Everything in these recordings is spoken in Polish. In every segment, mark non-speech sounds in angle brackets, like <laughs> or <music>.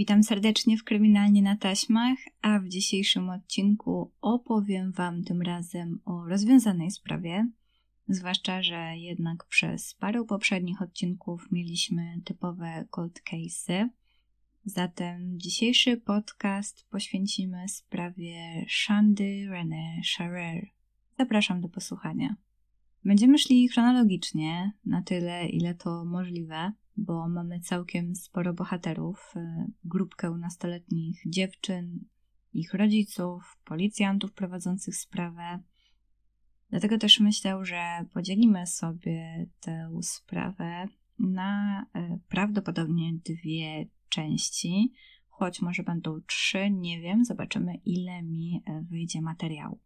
Witam serdecznie w Kryminalnie na Taśmach, a w dzisiejszym odcinku opowiem Wam tym razem o rozwiązanej sprawie. Zwłaszcza, że jednak przez parę poprzednich odcinków mieliśmy typowe cold cases. Zatem dzisiejszy podcast poświęcimy sprawie Shandy René Charer. Zapraszam do posłuchania. Będziemy szli chronologicznie, na tyle ile to możliwe bo mamy całkiem sporo bohaterów, e, grupkę nastoletnich dziewczyn, ich rodziców, policjantów prowadzących sprawę. Dlatego też myślę, że podzielimy sobie tę sprawę na e, prawdopodobnie dwie części, choć może będą trzy, nie wiem, zobaczymy ile mi e, wyjdzie materiału.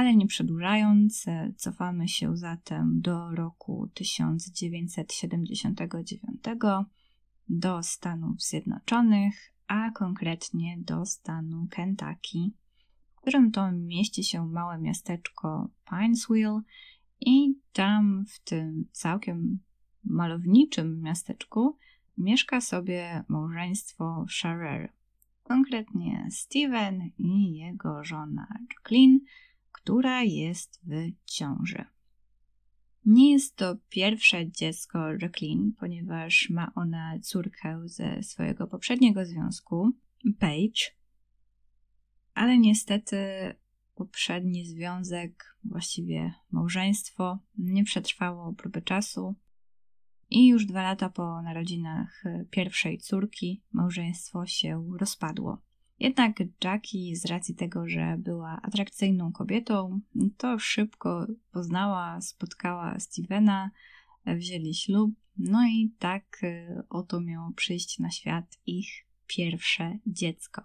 Ale nie przedłużając, e, cofamy się zatem do roku 1979, do Stanów Zjednoczonych, a konkretnie do stanu Kentucky, w którym to mieści się małe miasteczko Pinesville i tam w tym całkiem malowniczym miasteczku mieszka sobie małżeństwo Sharer, konkretnie Steven i jego żona Jacqueline, która jest w ciąży. Nie jest to pierwsze dziecko Jacqueline, ponieważ ma ona córkę ze swojego poprzedniego związku, Paige, ale niestety poprzedni związek, właściwie małżeństwo, nie przetrwało próby czasu i już dwa lata po narodzinach pierwszej córki małżeństwo się rozpadło. Jednak Jackie, z racji tego, że była atrakcyjną kobietą, to szybko poznała, spotkała Stevena, wzięli ślub, no i tak e, oto miało przyjść na świat ich pierwsze dziecko.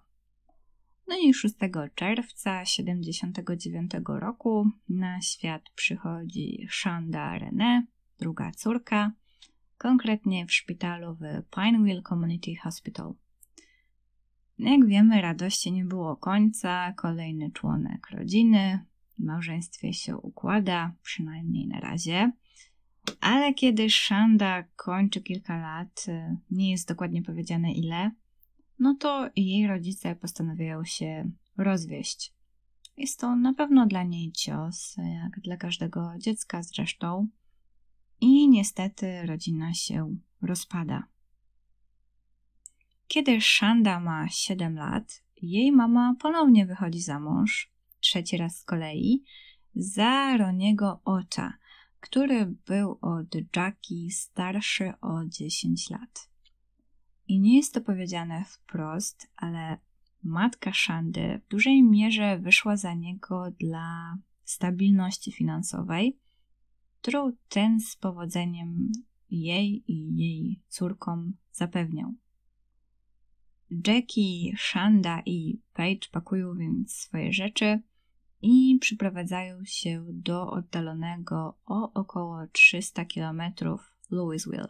No i 6 czerwca 79 roku na świat przychodzi Shanda René, druga córka, konkretnie w szpitalu w Pineville Community Hospital. Jak wiemy, radości nie było końca. Kolejny członek rodziny w małżeństwie się układa, przynajmniej na razie. Ale kiedy Shanda kończy kilka lat, y, nie jest dokładnie powiedziane ile, no to jej rodzice postanawiają się rozwieść. Jest to na pewno dla niej cios, jak dla każdego dziecka zresztą. I niestety rodzina się rozpada. Kiedy Shanda ma 7 lat, jej mama ponownie wychodzi za mąż, trzeci raz z kolei, za Roniego oca, który był od Jackie starszy o 10 lat. I nie jest to powiedziane wprost, ale matka Shandy w dużej mierze wyszła za niego dla stabilności finansowej, którą ten z powodzeniem jej i jej córkom zapewniał. Jackie, Shanda i Paige pakują więc swoje rzeczy i przyprowadzają się do oddalonego o około 300 km Louisville.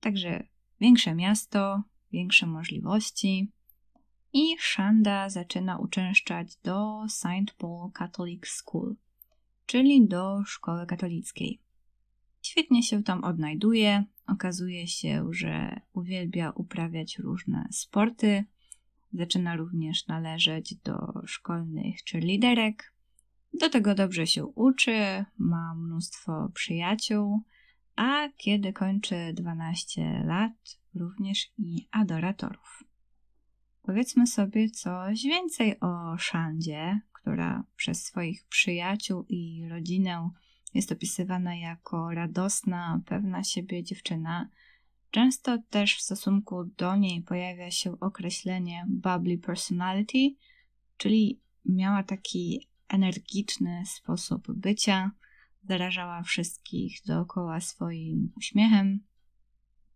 Także większe miasto, większe możliwości. I Shanda zaczyna uczęszczać do St. Paul Catholic School, czyli do szkoły katolickiej. Świetnie się tam odnajduje. Okazuje się, że uwielbia uprawiać różne sporty. Zaczyna również należeć do szkolnych czy liderek. Do tego dobrze się uczy, ma mnóstwo przyjaciół, a kiedy kończy 12 lat, również i adoratorów. Powiedzmy sobie coś więcej o Szandzie, która przez swoich przyjaciół i rodzinę jest opisywana jako radosna, pewna siebie dziewczyna. Często też w stosunku do niej pojawia się określenie bubbly personality, czyli miała taki energiczny sposób bycia, zarażała wszystkich dookoła swoim uśmiechem,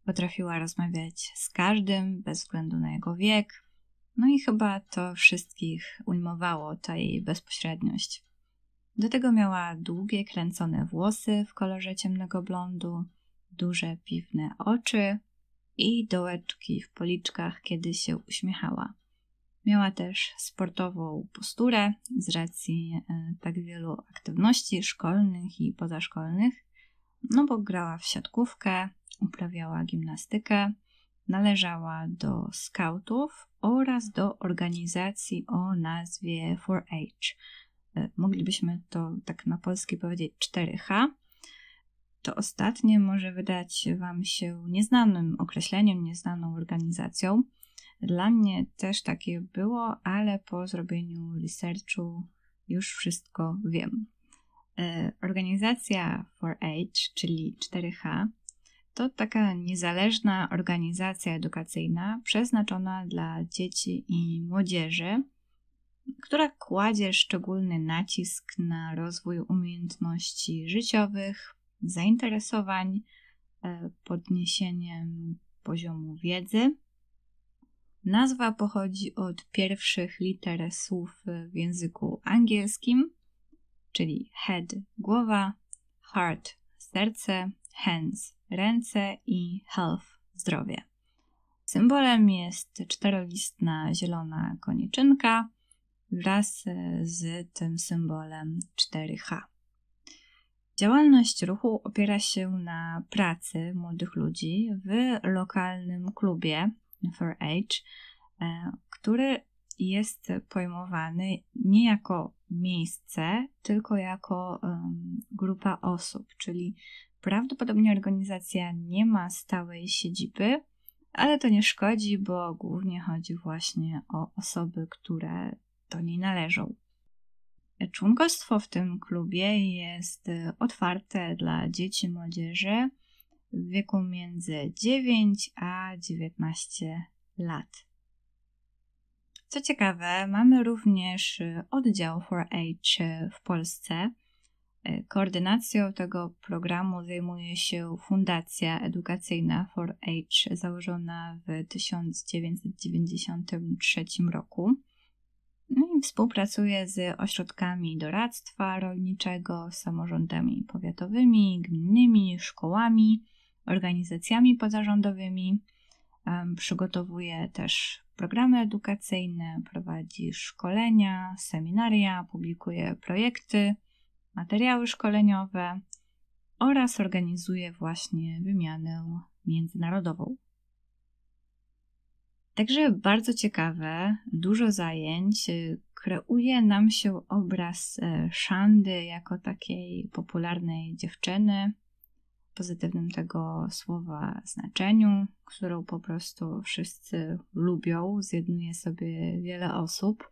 potrafiła rozmawiać z każdym bez względu na jego wiek. No i chyba to wszystkich ujmowało ta jej bezpośredniość. Do tego miała długie, kręcone włosy w kolorze ciemnego blondu, duże, piwne oczy i dołeczki w policzkach, kiedy się uśmiechała. Miała też sportową posturę z racji e, tak wielu aktywności szkolnych i pozaszkolnych, no bo grała w siatkówkę, uprawiała gimnastykę, należała do skautów oraz do organizacji o nazwie 4H, E, moglibyśmy to tak na polski powiedzieć 4H, to ostatnie może wydać Wam się nieznanym określeniem, nieznaną organizacją. Dla mnie też takie było, ale po zrobieniu researchu już wszystko wiem. E, organizacja 4H, czyli 4H, to taka niezależna organizacja edukacyjna przeznaczona dla dzieci i młodzieży która kładzie szczególny nacisk na rozwój umiejętności życiowych, zainteresowań, e, podniesienie poziomu wiedzy. Nazwa pochodzi od pierwszych liter słów w języku angielskim, czyli head głowa, heart serce, hands ręce i health zdrowie. Symbolem jest czterolistna zielona koniczynka, wraz e, z tym symbolem 4H. Działalność ruchu opiera się na pracy młodych ludzi w lokalnym klubie 4H, e, który jest pojmowany nie jako miejsce, tylko jako grupa osób, czyli prawdopodobnie organizacja nie ma stałej siedziby, ale to nie szkodzi, bo głównie chodzi właśnie o osoby, które do niej należą. Członkostwo w tym klubie jest y, otwarte dla dzieci i młodzieży w wieku między 9 a 19 lat. Co ciekawe, mamy również y, oddział 4H y, w Polsce. Koordynacją tego programu zajmuje się Fundacja Edukacyjna 4H, założona w 1993 roku. No i współpracuje z ośrodkami doradztwa rolniczego, samorządami powiatowymi, gminnymi, szkołami, organizacjami pozarządowymi. Przygotowuje też programy edukacyjne, prowadzi szkolenia, seminaria, publikuje projekty, materiały szkoleniowe oraz organizuje właśnie wymianę międzynarodową. Także bardzo ciekawe, dużo zajęć. Y, kreuje nam się obraz y, Szandy jako takiej popularnej dziewczyny, w pozytywnym tego słowa znaczeniu, którą po prostu wszyscy lubią, zjednuje sobie wiele osób.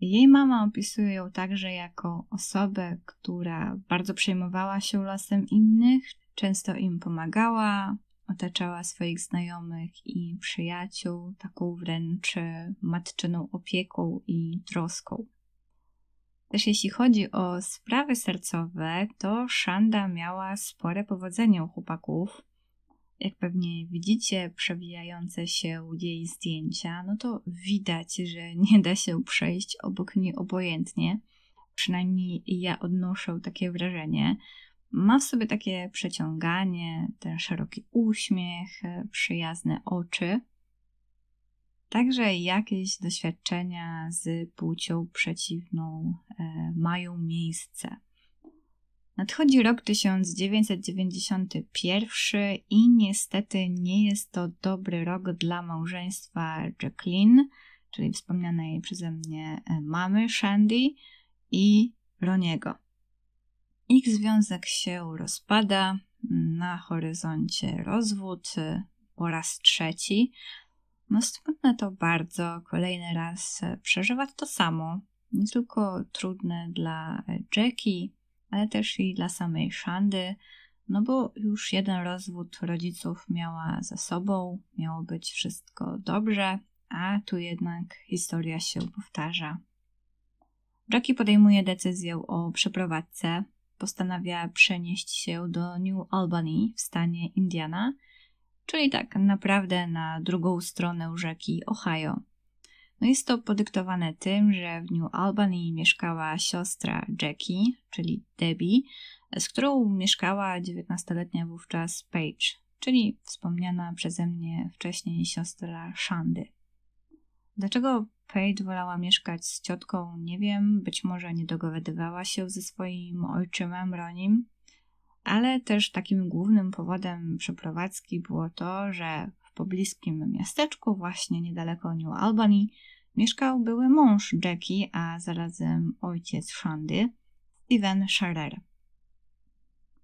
Jej mama opisuje ją także jako osobę, która bardzo przejmowała się losem innych, często im pomagała, otaczała swoich znajomych i przyjaciół taką wręcz e, matczyną opieką i troską. Też jeśli chodzi o sprawy sercowe, to Szanda miała spore powodzenie u chłopaków. Jak pewnie widzicie przewijające się jej zdjęcia, no to widać, że nie da się przejść obok niej obojętnie. Przynajmniej ja odnoszę takie wrażenie. Ma w sobie takie przeciąganie, ten szeroki uśmiech, e, przyjazne oczy. Także jakieś doświadczenia z płcią przeciwną e, mają miejsce. Nadchodzi rok 1991 i niestety nie jest to dobry rok dla małżeństwa Jacqueline, czyli wspomnianej przeze mnie e, mamy Shandy i Roniego. Ich związek się rozpada, na horyzoncie rozwód y, po raz trzeci. No smutne to bardzo, kolejny raz y, przeżywać to samo. Nie tylko trudne dla y, Jackie, ale też i dla samej Shandy, no bo już jeden rozwód rodziców miała za sobą, miało być wszystko dobrze, a tu jednak historia się powtarza. Jackie podejmuje decyzję o przeprowadzce postanawia przenieść się do New Albany w stanie Indiana, czyli tak naprawdę na drugą stronę rzeki Ohio. No jest to podyktowane tym, że w New Albany mieszkała siostra Jackie, czyli Debbie, z którą mieszkała 19-letnia wówczas Paige, czyli wspomniana przeze mnie wcześniej siostra Shandy. Dlaczego Kate wolała mieszkać z ciotką, nie wiem, być może nie dogadywała się ze swoim ojczymem Ronim, ale też takim głównym powodem przeprowadzki było to, że w pobliskim miasteczku, właśnie niedaleko New Albany, mieszkał były mąż Jackie, a zarazem ojciec Shandy, Steven Scherer.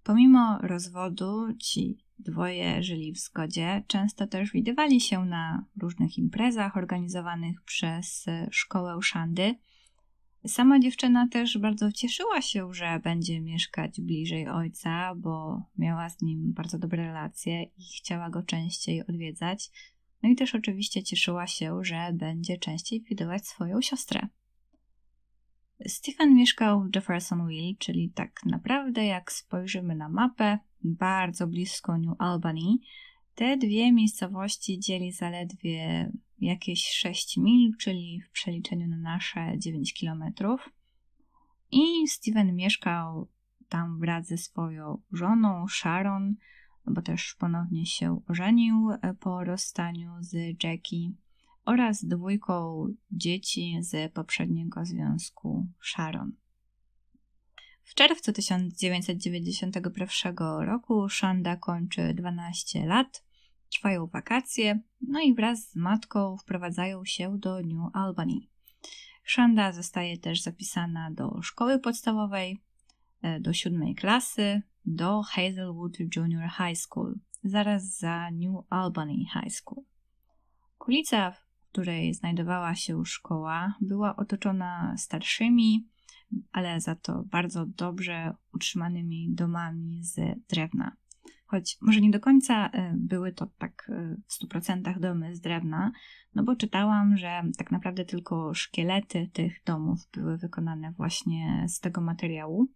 Pomimo rozwodu ci Dwoje żyli w zgodzie, często też widywali się na różnych imprezach organizowanych przez szkołę Szandy. Sama dziewczyna też bardzo cieszyła się, że będzie mieszkać bliżej ojca, bo miała z nim bardzo dobre relacje i chciała go częściej odwiedzać. No i też oczywiście cieszyła się, że będzie częściej widywać swoją siostrę. Stephen mieszkał w Jeffersonville, czyli tak naprawdę, jak spojrzymy na mapę, bardzo blisko New Albany. Te dwie miejscowości dzieli zaledwie jakieś 6 mil, czyli w przeliczeniu na nasze 9 kilometrów. I Steven mieszkał tam wraz ze swoją żoną Sharon, bo też ponownie się ożenił e, po rozstaniu z Jackie oraz dwójką dzieci z poprzedniego związku Sharon. W czerwcu 1991 roku Shanda kończy 12 lat, trwają wakacje, no i wraz z matką wprowadzają się do New Albany. Shanda zostaje też zapisana do szkoły podstawowej, e, do siódmej klasy, do Hazelwood Junior High School, zaraz za New Albany High School. Kulica, w której znajdowała się szkoła, była otoczona starszymi, ale za to bardzo dobrze utrzymanymi domami z drewna. Choć może nie do końca e, były to tak e, w 100% domy z drewna, no bo czytałam, że tak naprawdę tylko szkielety tych domów były wykonane właśnie z tego materiału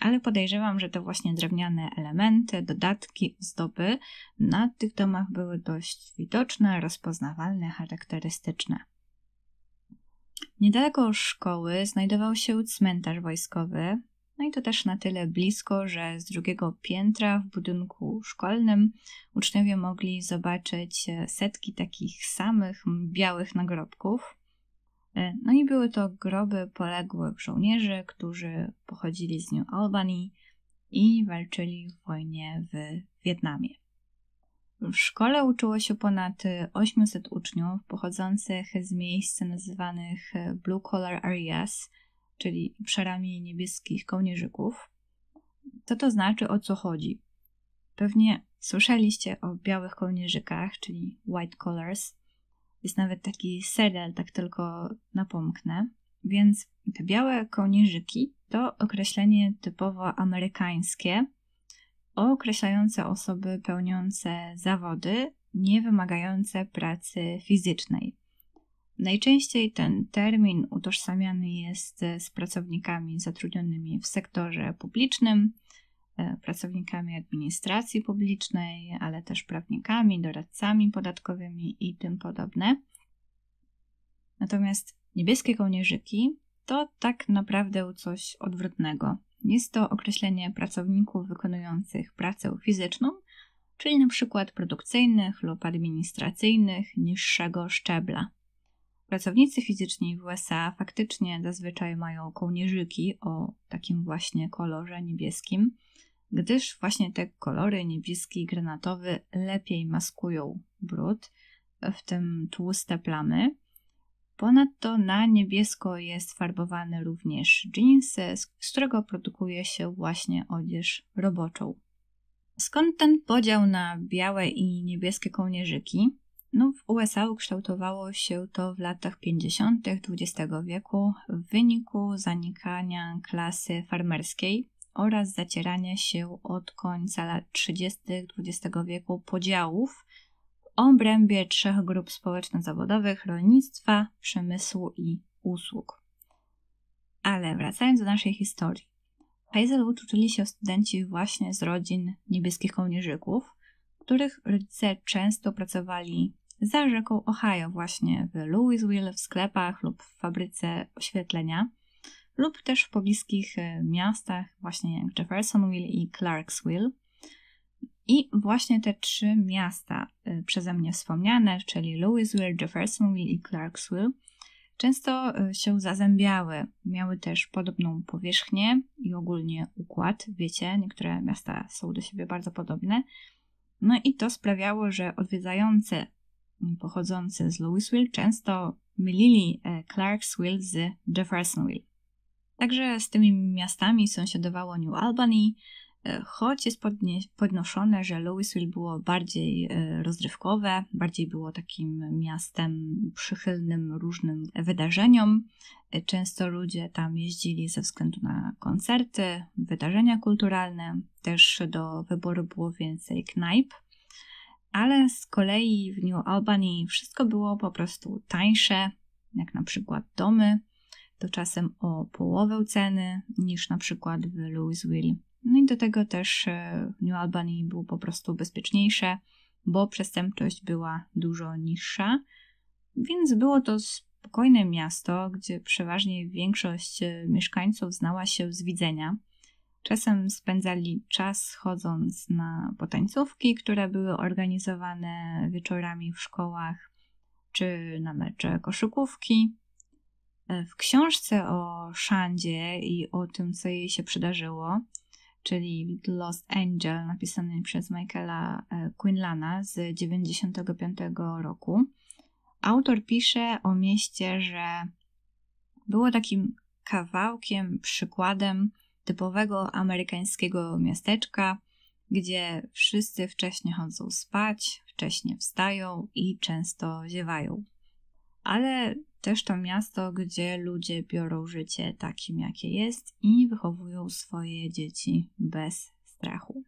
ale podejrzewam, że to właśnie drewniane elementy, dodatki, zdoby na tych domach były dość widoczne, rozpoznawalne, charakterystyczne. Niedaleko szkoły znajdował się cmentarz wojskowy, no i to też na tyle blisko, że z drugiego piętra w budynku szkolnym uczniowie mogli zobaczyć e, setki takich samych białych nagrobków. E, no i były to groby poległych żołnierzy, którzy pochodzili z New Albany i walczyli w wojnie w Wietnamie. W szkole uczyło się ponad 800 y, uczniów pochodzących z miejsc nazywanych y, Blue Collar Areas, czyli obszarami niebieskich kołnierzyków. Co to znaczy, o co chodzi? Pewnie słyszeliście o białych kołnierzykach, czyli White Collars. Jest nawet taki serial, tak tylko napomknę. Więc te białe kołnierzyki to określenie typowo amerykańskie – określające osoby pełniące zawody nie wymagające pracy fizycznej. Najczęściej ten termin utożsamiany jest z pracownikami zatrudnionymi w sektorze publicznym, e, pracownikami administracji publicznej, ale też prawnikami, doradcami podatkowymi i tym podobne. Natomiast niebieskie kołnierzyki to tak naprawdę coś odwrotnego. Jest to określenie pracowników wykonujących pracę fizyczną, czyli np. produkcyjnych lub administracyjnych niższego szczebla. Pracownicy fizyczni w USA faktycznie zazwyczaj mają kołnierzyki o takim właśnie kolorze niebieskim, gdyż właśnie te kolory niebieski i granatowy lepiej maskują brud, w tym tłuste plamy, Ponadto na niebiesko jest farbowany również jeans, z którego produkuje się właśnie odzież roboczą. Skąd ten podział na białe i niebieskie kołnierzyki? No, w USA ukształtowało się to w latach 50. XX wieku w wyniku zanikania klasy farmerskiej oraz zacierania się od końca lat 30. XX wieku podziałów obrębie trzech grup społeczno-zawodowych: rolnictwa, przemysłu i usług. Ale wracając do naszej historii. Hazelwood uczyli się studenci właśnie z rodzin niebieskich kołnierzyków, których rodzice często pracowali za rzeką Ohio, właśnie w Louisville, w sklepach lub w fabryce oświetlenia, lub też w pobliskich e, miastach, właśnie jak Jeffersonville i Clarksville. I właśnie te trzy miasta y, przeze mnie wspomniane, czyli Louisville, Jeffersonville i Clarksville, często y, się zazębiały. Miały też podobną powierzchnię i ogólnie układ. Wiecie, niektóre miasta są do siebie bardzo podobne. No i to sprawiało, że odwiedzający y, pochodzący z Louisville często mylili Clarksville z Jeffersonville. Także z tymi miastami sąsiadowało New Albany, choć jest podnoszone, że Louisville było bardziej e, rozrywkowe, bardziej było takim miastem przychylnym różnym wydarzeniom. E, często ludzie tam jeździli ze względu na koncerty, wydarzenia kulturalne, też do wyboru było więcej knajp. Ale z kolei w New Albany wszystko było po prostu tańsze, jak na przykład domy, to czasem o połowę ceny niż na przykład w Louisville. No i do tego też e, w New Albany było po prostu bezpieczniejsze, bo przestępczość była dużo niższa, więc było to spokojne miasto, gdzie przeważnie większość e, mieszkańców znała się z widzenia. Czasem spędzali czas chodząc na potańcówki, które były organizowane wieczorami w szkołach, czy na mecze koszykówki. E, w książce o Szandzie i o tym, co jej się przydarzyło, czyli Lost Angel, napisany przez Michaela e, Quinlana z 1995 roku. Autor pisze o mieście, że było takim kawałkiem, przykładem typowego amerykańskiego miasteczka, gdzie wszyscy wcześnie chodzą spać, wcześnie wstają i często ziewają. Ale też to miasto, gdzie ludzie biorą życie takim, jakie jest i wychowują swoje dzieci bez strachu.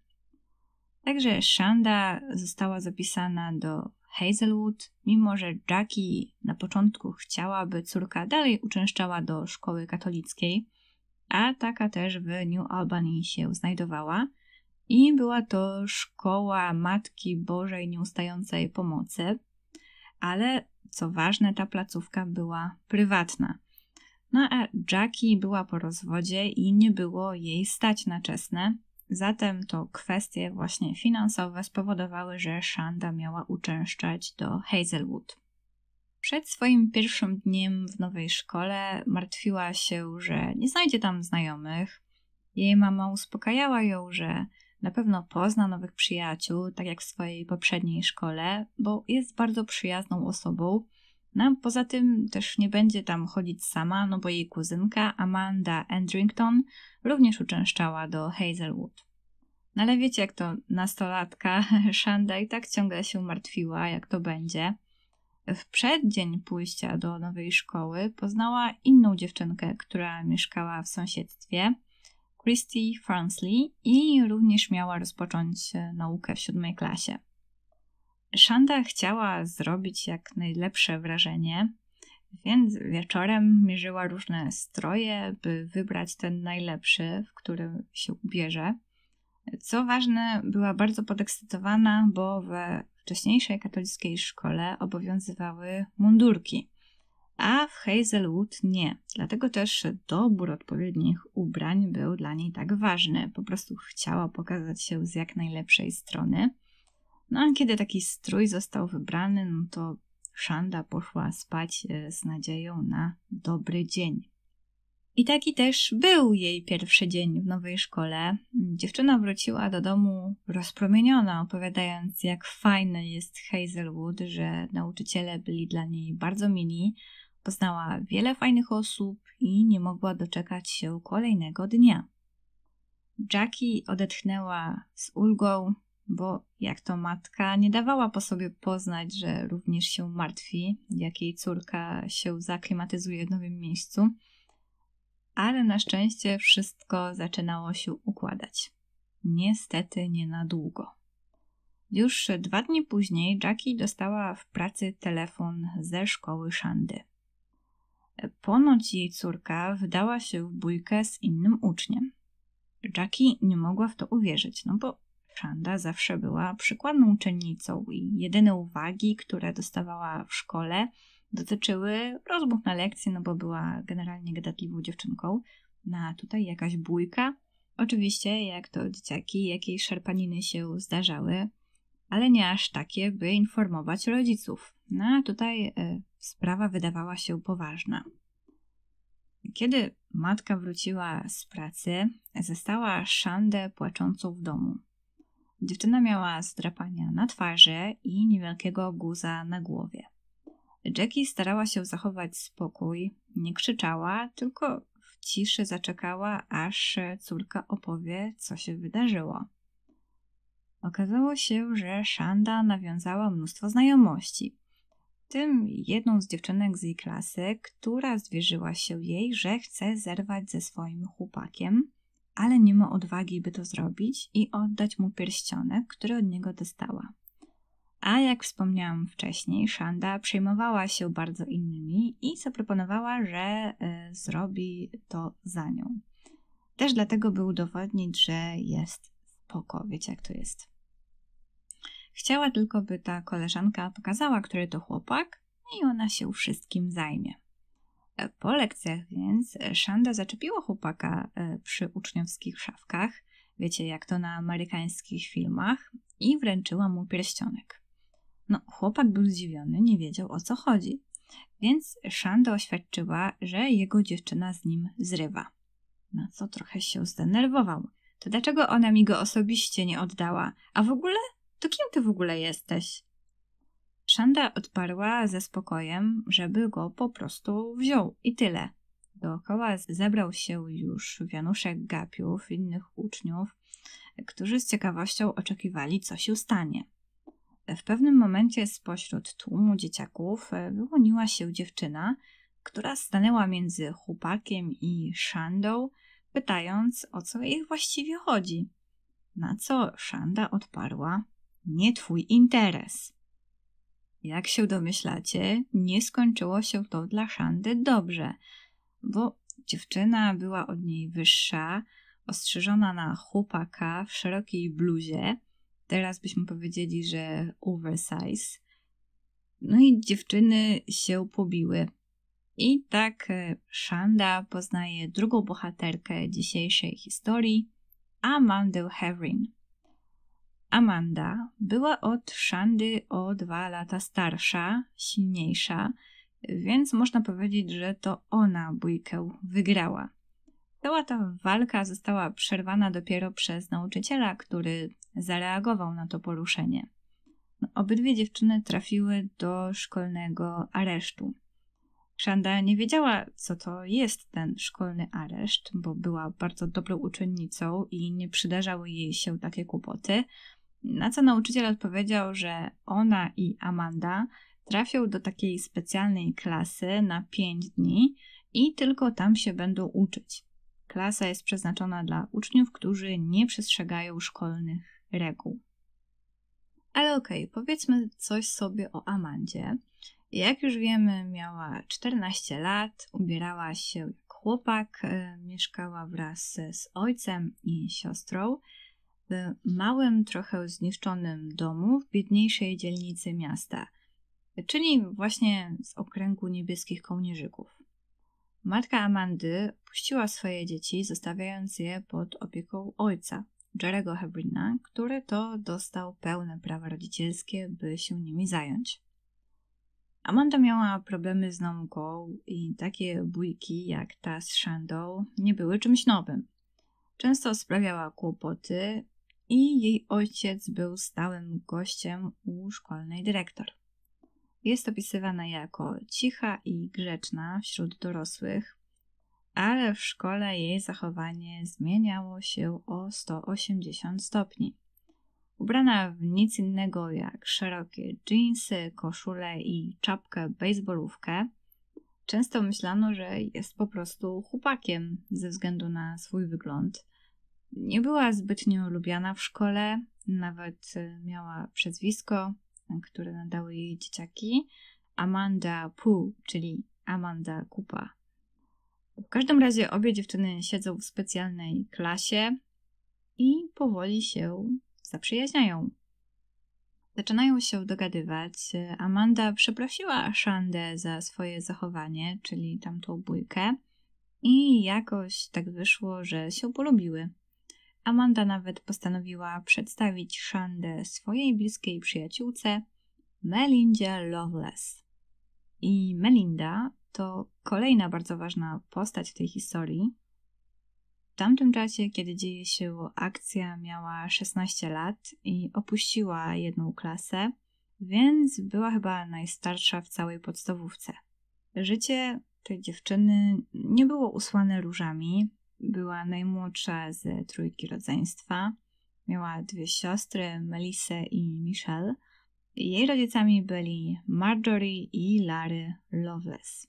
Także Shanda została zapisana do Hazelwood, mimo że Jackie na początku chciała, by córka dalej uczęszczała do szkoły katolickiej, a taka też w New Albany się znajdowała. I była to szkoła Matki Bożej Nieustającej Pomocy, ale co ważne, ta placówka była prywatna. No a Jackie była po rozwodzie i nie było jej stać na czesne, zatem to kwestie właśnie finansowe spowodowały, że Shanda miała uczęszczać do Hazelwood. Przed swoim pierwszym dniem w nowej szkole martwiła się, że nie znajdzie tam znajomych. Jej mama uspokajała ją, że na pewno pozna nowych przyjaciół, tak jak w swojej poprzedniej szkole, bo jest bardzo przyjazną osobą. No, poza tym też nie będzie tam chodzić sama, no bo jej kuzynka Amanda Andrington również uczęszczała do Hazelwood. No ale wiecie, jak to nastolatka <laughs> Shanda i tak ciągle się martwiła, jak to będzie. W przeddzień pójścia do nowej szkoły poznała inną dziewczynkę, która mieszkała w sąsiedztwie – Christy Farnsley i również miała rozpocząć e, naukę w siódmej klasie. Shanda chciała zrobić jak najlepsze wrażenie, więc wieczorem mierzyła różne stroje, by wybrać ten najlepszy, w którym się ubierze. Co ważne, była bardzo podekscytowana, bo we wcześniejszej katolickiej szkole obowiązywały mundurki a w Hazelwood nie. Dlatego też dobór odpowiednich ubrań był dla niej tak ważny. Po prostu chciała pokazać się z jak najlepszej strony. No a kiedy taki strój został wybrany, no to Szanda poszła spać e, z nadzieją na dobry dzień. I taki też był jej pierwszy dzień w nowej szkole. Dziewczyna wróciła do domu rozpromieniona, opowiadając, jak fajne jest Hazelwood, że nauczyciele byli dla niej bardzo mili, Poznała wiele fajnych osób i nie mogła doczekać się kolejnego dnia. Jackie odetchnęła z ulgą, bo jak to matka nie dawała po sobie poznać, że również się martwi, jak jej córka się zaklimatyzuje w nowym miejscu. Ale na szczęście wszystko zaczynało się układać. Niestety nie na długo. Już dwa dni później Jackie dostała w pracy telefon ze szkoły Szandy. Ponoć jej córka wdała się w bójkę z innym uczniem. Jackie nie mogła w to uwierzyć, no bo Shanda zawsze była przykładną uczennicą i jedyne uwagi, które dostawała w szkole, dotyczyły rozmów na lekcji, no bo była generalnie gadatliwą dziewczynką. No a tutaj jakaś bójka. Oczywiście, jak to dzieciaki, jakiej szarpaniny się zdarzały, ale nie aż takie, by informować rodziców. No a tutaj e, sprawa wydawała się poważna. Kiedy matka wróciła z pracy, zastała Szandę płaczącą w domu. Dziewczyna miała zdrapania na twarzy i niewielkiego guza na głowie. Jackie starała się zachować spokój, nie krzyczała, tylko w ciszy zaczekała, aż córka opowie, co się wydarzyło. Okazało się, że Shanda nawiązała mnóstwo znajomości. W tym jedną z dziewczynek z jej klasy, która zwierzyła się jej, że chce zerwać ze swoim chłopakiem, ale nie ma odwagi, by to zrobić i oddać mu pierścionek, który od niego dostała. A jak wspomniałam wcześniej, Shanda przejmowała się bardzo innymi i zaproponowała, że y, zrobi to za nią. Też dlatego, by udowodnić, że jest spoko, wiecie jak to jest. Chciała tylko, by ta koleżanka pokazała, który to chłopak, no i ona się wszystkim zajmie. E, po lekcjach więc e, Shanda zaczepiła chłopaka e, przy uczniowskich szafkach, wiecie jak to na amerykańskich filmach, i wręczyła mu pierścionek. No, chłopak był zdziwiony, nie wiedział o co chodzi, więc Shanda oświadczyła, że jego dziewczyna z nim zrywa. Na co trochę się zdenerwował. To dlaczego ona mi go osobiście nie oddała? A w ogóle to kim ty w ogóle jesteś? Szanda odparła ze spokojem, żeby go po prostu wziął i tyle. Dookoła zebrał się już wianuszek gapiów, innych uczniów, którzy z ciekawością oczekiwali, co się stanie. W pewnym momencie spośród tłumu dzieciaków wyłoniła się dziewczyna, która stanęła między chłopakiem i Szandą, pytając o co jej właściwie chodzi. Na co Szanda odparła: nie twój interes. Jak się domyślacie, nie skończyło się to dla Szandy dobrze, bo dziewczyna była od niej wyższa, ostrzyżona na chłopaka w szerokiej bluzie. Teraz byśmy powiedzieli, że oversize. No i dziewczyny się pobiły. I tak e, Shanda poznaje drugą bohaterkę dzisiejszej historii, Amandę Heverin. Amanda była od Szandy o dwa lata starsza, silniejsza, więc można powiedzieć, że to ona bójkę wygrała. Cała ta walka została przerwana dopiero przez nauczyciela, który zareagował na to poruszenie. No, obydwie dziewczyny trafiły do szkolnego aresztu. Szanda nie wiedziała, co to jest ten szkolny areszt, bo była bardzo dobrą uczennicą i nie przydarzały jej się takie kłopoty, na co nauczyciel odpowiedział, że ona i Amanda trafią do takiej specjalnej klasy na 5 dni i tylko tam się będą uczyć. Klasa jest przeznaczona dla uczniów, którzy nie przestrzegają szkolnych reguł. Ale okej, okay, powiedzmy coś sobie o Amandzie. Jak już wiemy, miała 14 lat, ubierała się jak chłopak, e, mieszkała wraz z ojcem i siostrą w małym, trochę zniszczonym domu w biedniejszej dzielnicy miasta, czyli właśnie z okręgu niebieskich kołnierzyków. Matka Amandy puściła swoje dzieci, zostawiając je pod opieką ojca, Jerego Hebrina, który to dostał pełne prawa rodzicielskie, by się nimi zająć. Amanda miała problemy z nauką i takie bójki jak ta z Shandą nie były czymś nowym. Często sprawiała kłopoty, i jej ojciec był stałym gościem u szkolnej dyrektor. Jest opisywana jako cicha i grzeczna wśród dorosłych, ale w szkole jej zachowanie zmieniało się o 180 stopni. Ubrana w nic innego jak szerokie dżinsy, koszule i czapkę baseballówkę, często myślano, że jest po prostu chłopakiem ze względu na swój wygląd – nie była zbytnio lubiana w szkole, nawet e, miała przezwisko, e, które nadały jej dzieciaki Amanda Poo, czyli Amanda Kupa. W każdym razie obie dziewczyny siedzą w specjalnej klasie i powoli się zaprzyjaźniają. Zaczynają się dogadywać. E, Amanda przeprosiła Shandę za swoje zachowanie, czyli tamtą bójkę, i jakoś tak wyszło, że się polubiły. Amanda nawet postanowiła przedstawić Szandę swojej bliskiej przyjaciółce, Melindzie Loveless. I Melinda to kolejna bardzo ważna postać w tej historii. W tamtym czasie, kiedy dzieje się akcja, miała 16 lat i opuściła jedną klasę, więc była chyba najstarsza w całej podstawówce. Życie tej dziewczyny nie było usłane różami, była najmłodsza z trójki rodzeństwa. Miała dwie siostry, Melissa i Michelle. Jej rodzicami byli Marjorie i Larry Loveless.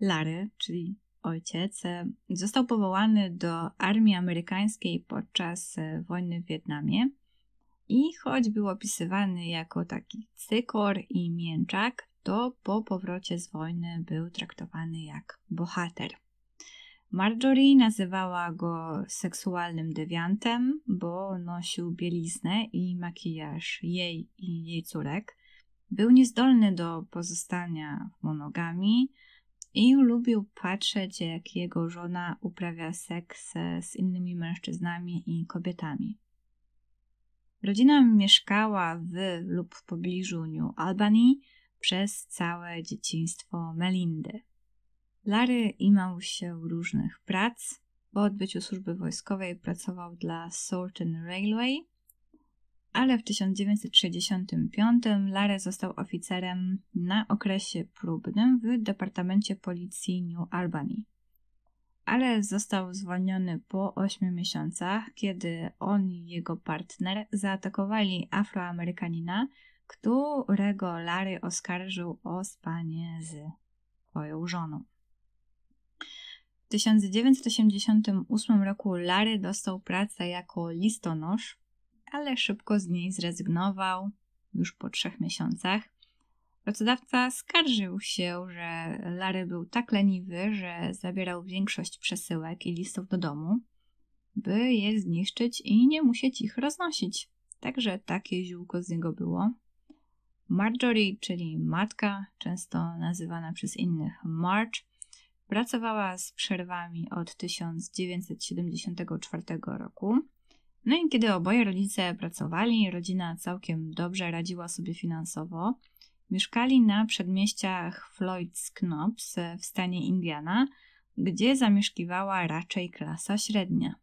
Larry, czyli ojciec, został powołany do armii amerykańskiej podczas wojny w Wietnamie i choć był opisywany jako taki cykor i mięczak, to po powrocie z wojny był traktowany jak bohater. Marjorie nazywała go seksualnym dewiantem, bo nosił bieliznę i makijaż jej i jej córek. Był niezdolny do pozostania w monogami i lubił patrzeć, jak jego żona uprawia seks z innymi mężczyznami i kobietami. Rodzina mieszkała w lub w pobliżu New Albany przez całe dzieciństwo Melindy. Larry imał się różnych prac. Po odbyciu służby wojskowej pracował dla Southern Railway, ale w 1965 Larry został oficerem na okresie próbnym w Departamencie Policji New Albany. Ale został zwolniony po 8 miesiącach, kiedy on i jego partner zaatakowali Afroamerykanina, którego Larry oskarżył o spanie z swoją żoną. W 1988 roku Larry dostał pracę jako listonosz, ale szybko z niej zrezygnował już po trzech miesiącach. Pracodawca skarżył się, że Larry był tak leniwy, że zabierał większość przesyłek i listów do domu, by je zniszczyć i nie musieć ich roznosić. Także takie ziółko z niego było. Marjorie, czyli matka, często nazywana przez innych Marge, Pracowała z przerwami od 1974 roku. No i kiedy oboje rodzice pracowali, rodzina całkiem dobrze radziła sobie finansowo. Mieszkali na przedmieściach Floyd's Knobs w stanie Indiana, gdzie zamieszkiwała raczej klasa średnia.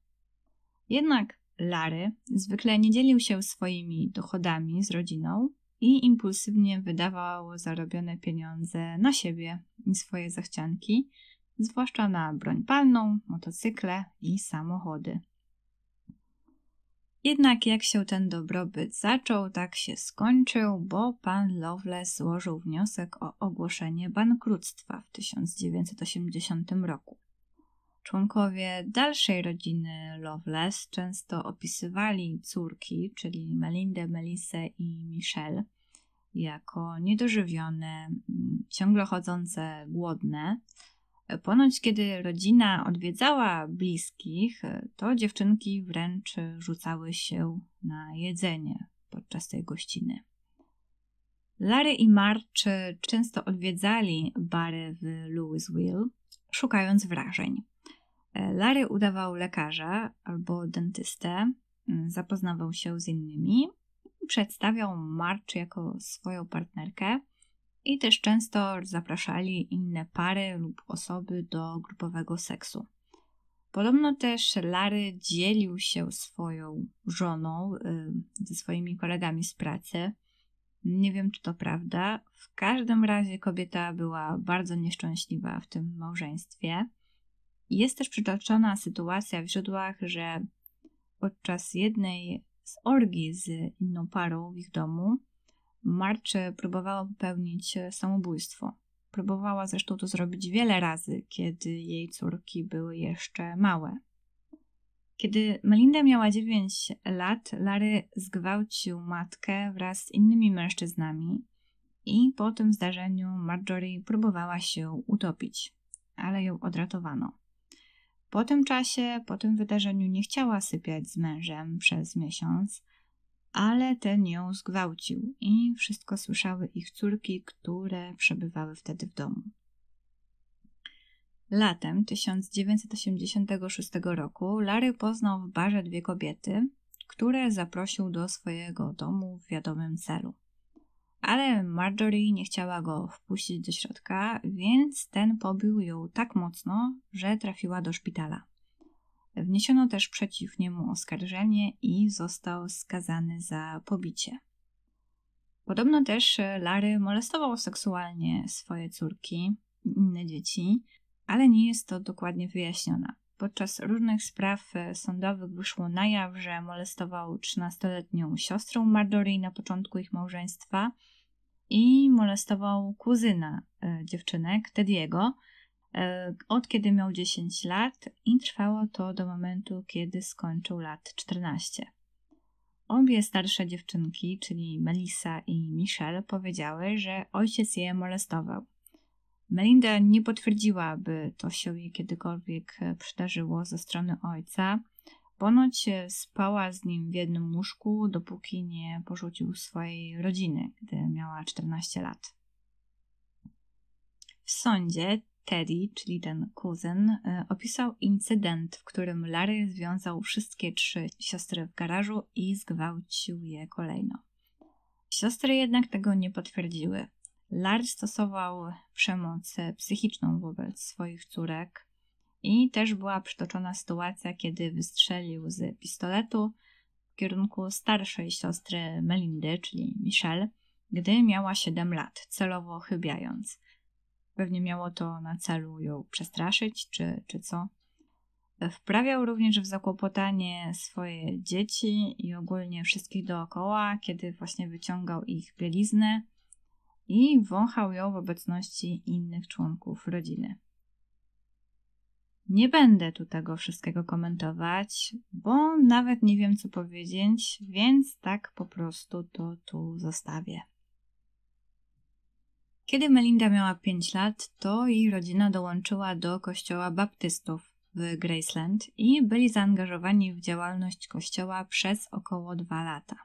Jednak Larry zwykle nie dzielił się swoimi dochodami z rodziną i impulsywnie wydawał zarobione pieniądze na siebie i swoje zachcianki, zwłaszcza na broń palną, motocykle i samochody. Jednak jak się ten dobrobyt zaczął, tak się skończył, bo pan Loveless złożył wniosek o ogłoszenie bankructwa w 1980 roku. Członkowie dalszej rodziny Loveless często opisywali córki, czyli Melindę, Melissę i Michelle, jako niedożywione, ciągle chodzące, głodne, Ponoć, kiedy rodzina odwiedzała bliskich, to dziewczynki wręcz rzucały się na jedzenie podczas tej gościny. Larry i March często odwiedzali bary w Louisville, szukając wrażeń. Larry udawał lekarza albo dentystę, zapoznawał się z innymi, przedstawiał March jako swoją partnerkę – i też często zapraszali inne pary lub osoby do grupowego seksu. Podobno też Larry dzielił się swoją żoną y, ze swoimi kolegami z pracy. Nie wiem, czy to prawda. W każdym razie kobieta była bardzo nieszczęśliwa w tym małżeństwie. Jest też przytoczona sytuacja w źródłach, że podczas jednej z orgii z inną parą w ich domu Marcze próbowała popełnić e, samobójstwo. Próbowała zresztą to zrobić wiele razy, kiedy jej córki były jeszcze małe. Kiedy Melinda miała 9 lat, Larry zgwałcił matkę wraz z innymi mężczyznami i po tym zdarzeniu Marjorie próbowała się utopić, ale ją odratowano. Po tym czasie, po tym wydarzeniu nie chciała sypiać z mężem przez miesiąc, ale ten ją zgwałcił i wszystko słyszały ich córki, które przebywały wtedy w domu. Latem 1986 roku Larry poznał w barze dwie kobiety, które zaprosił do swojego domu w wiadomym celu. Ale Marjorie nie chciała go wpuścić do środka, więc ten pobił ją tak mocno, że trafiła do szpitala. Wniesiono też przeciw niemu oskarżenie i został skazany za pobicie. Podobno też e, Larry molestował seksualnie swoje córki i inne dzieci, ale nie jest to dokładnie wyjaśnione. Podczas różnych spraw e, sądowych wyszło na jaw, że molestował 13-letnią siostrę Marjorie na początku ich małżeństwa i molestował kuzyna e, dziewczynek, Tediego, E, od kiedy miał 10 lat i trwało to do momentu, kiedy skończył lat 14. Obie starsze dziewczynki, czyli Melissa i Michelle, powiedziały, że ojciec je molestował. Melinda nie potwierdziła, by to się jej kiedykolwiek e, przydarzyło ze strony ojca. Ponoć e, spała z nim w jednym łóżku, dopóki nie porzucił swojej rodziny, gdy miała 14 lat. W sądzie Teddy, czyli ten kuzyn, e, opisał incydent, w którym Larry związał wszystkie trzy siostry w garażu i zgwałcił je kolejno. Siostry jednak tego nie potwierdziły. Larry stosował przemoc psychiczną wobec swoich córek i też była przytoczona sytuacja, kiedy wystrzelił z pistoletu w kierunku starszej siostry Melindy, czyli Michelle, gdy miała 7 lat, celowo chybiając. Pewnie miało to na celu ją przestraszyć, czy, czy co. Wprawiał również w zakłopotanie swoje dzieci i ogólnie wszystkich dookoła, kiedy właśnie wyciągał ich bieliznę i wąchał ją w obecności innych członków rodziny. Nie będę tu tego wszystkiego komentować, bo nawet nie wiem co powiedzieć, więc tak po prostu to tu zostawię. Kiedy Melinda miała 5 lat, to jej rodzina dołączyła do kościoła baptystów w Graceland i byli zaangażowani w działalność kościoła przez około 2 lata.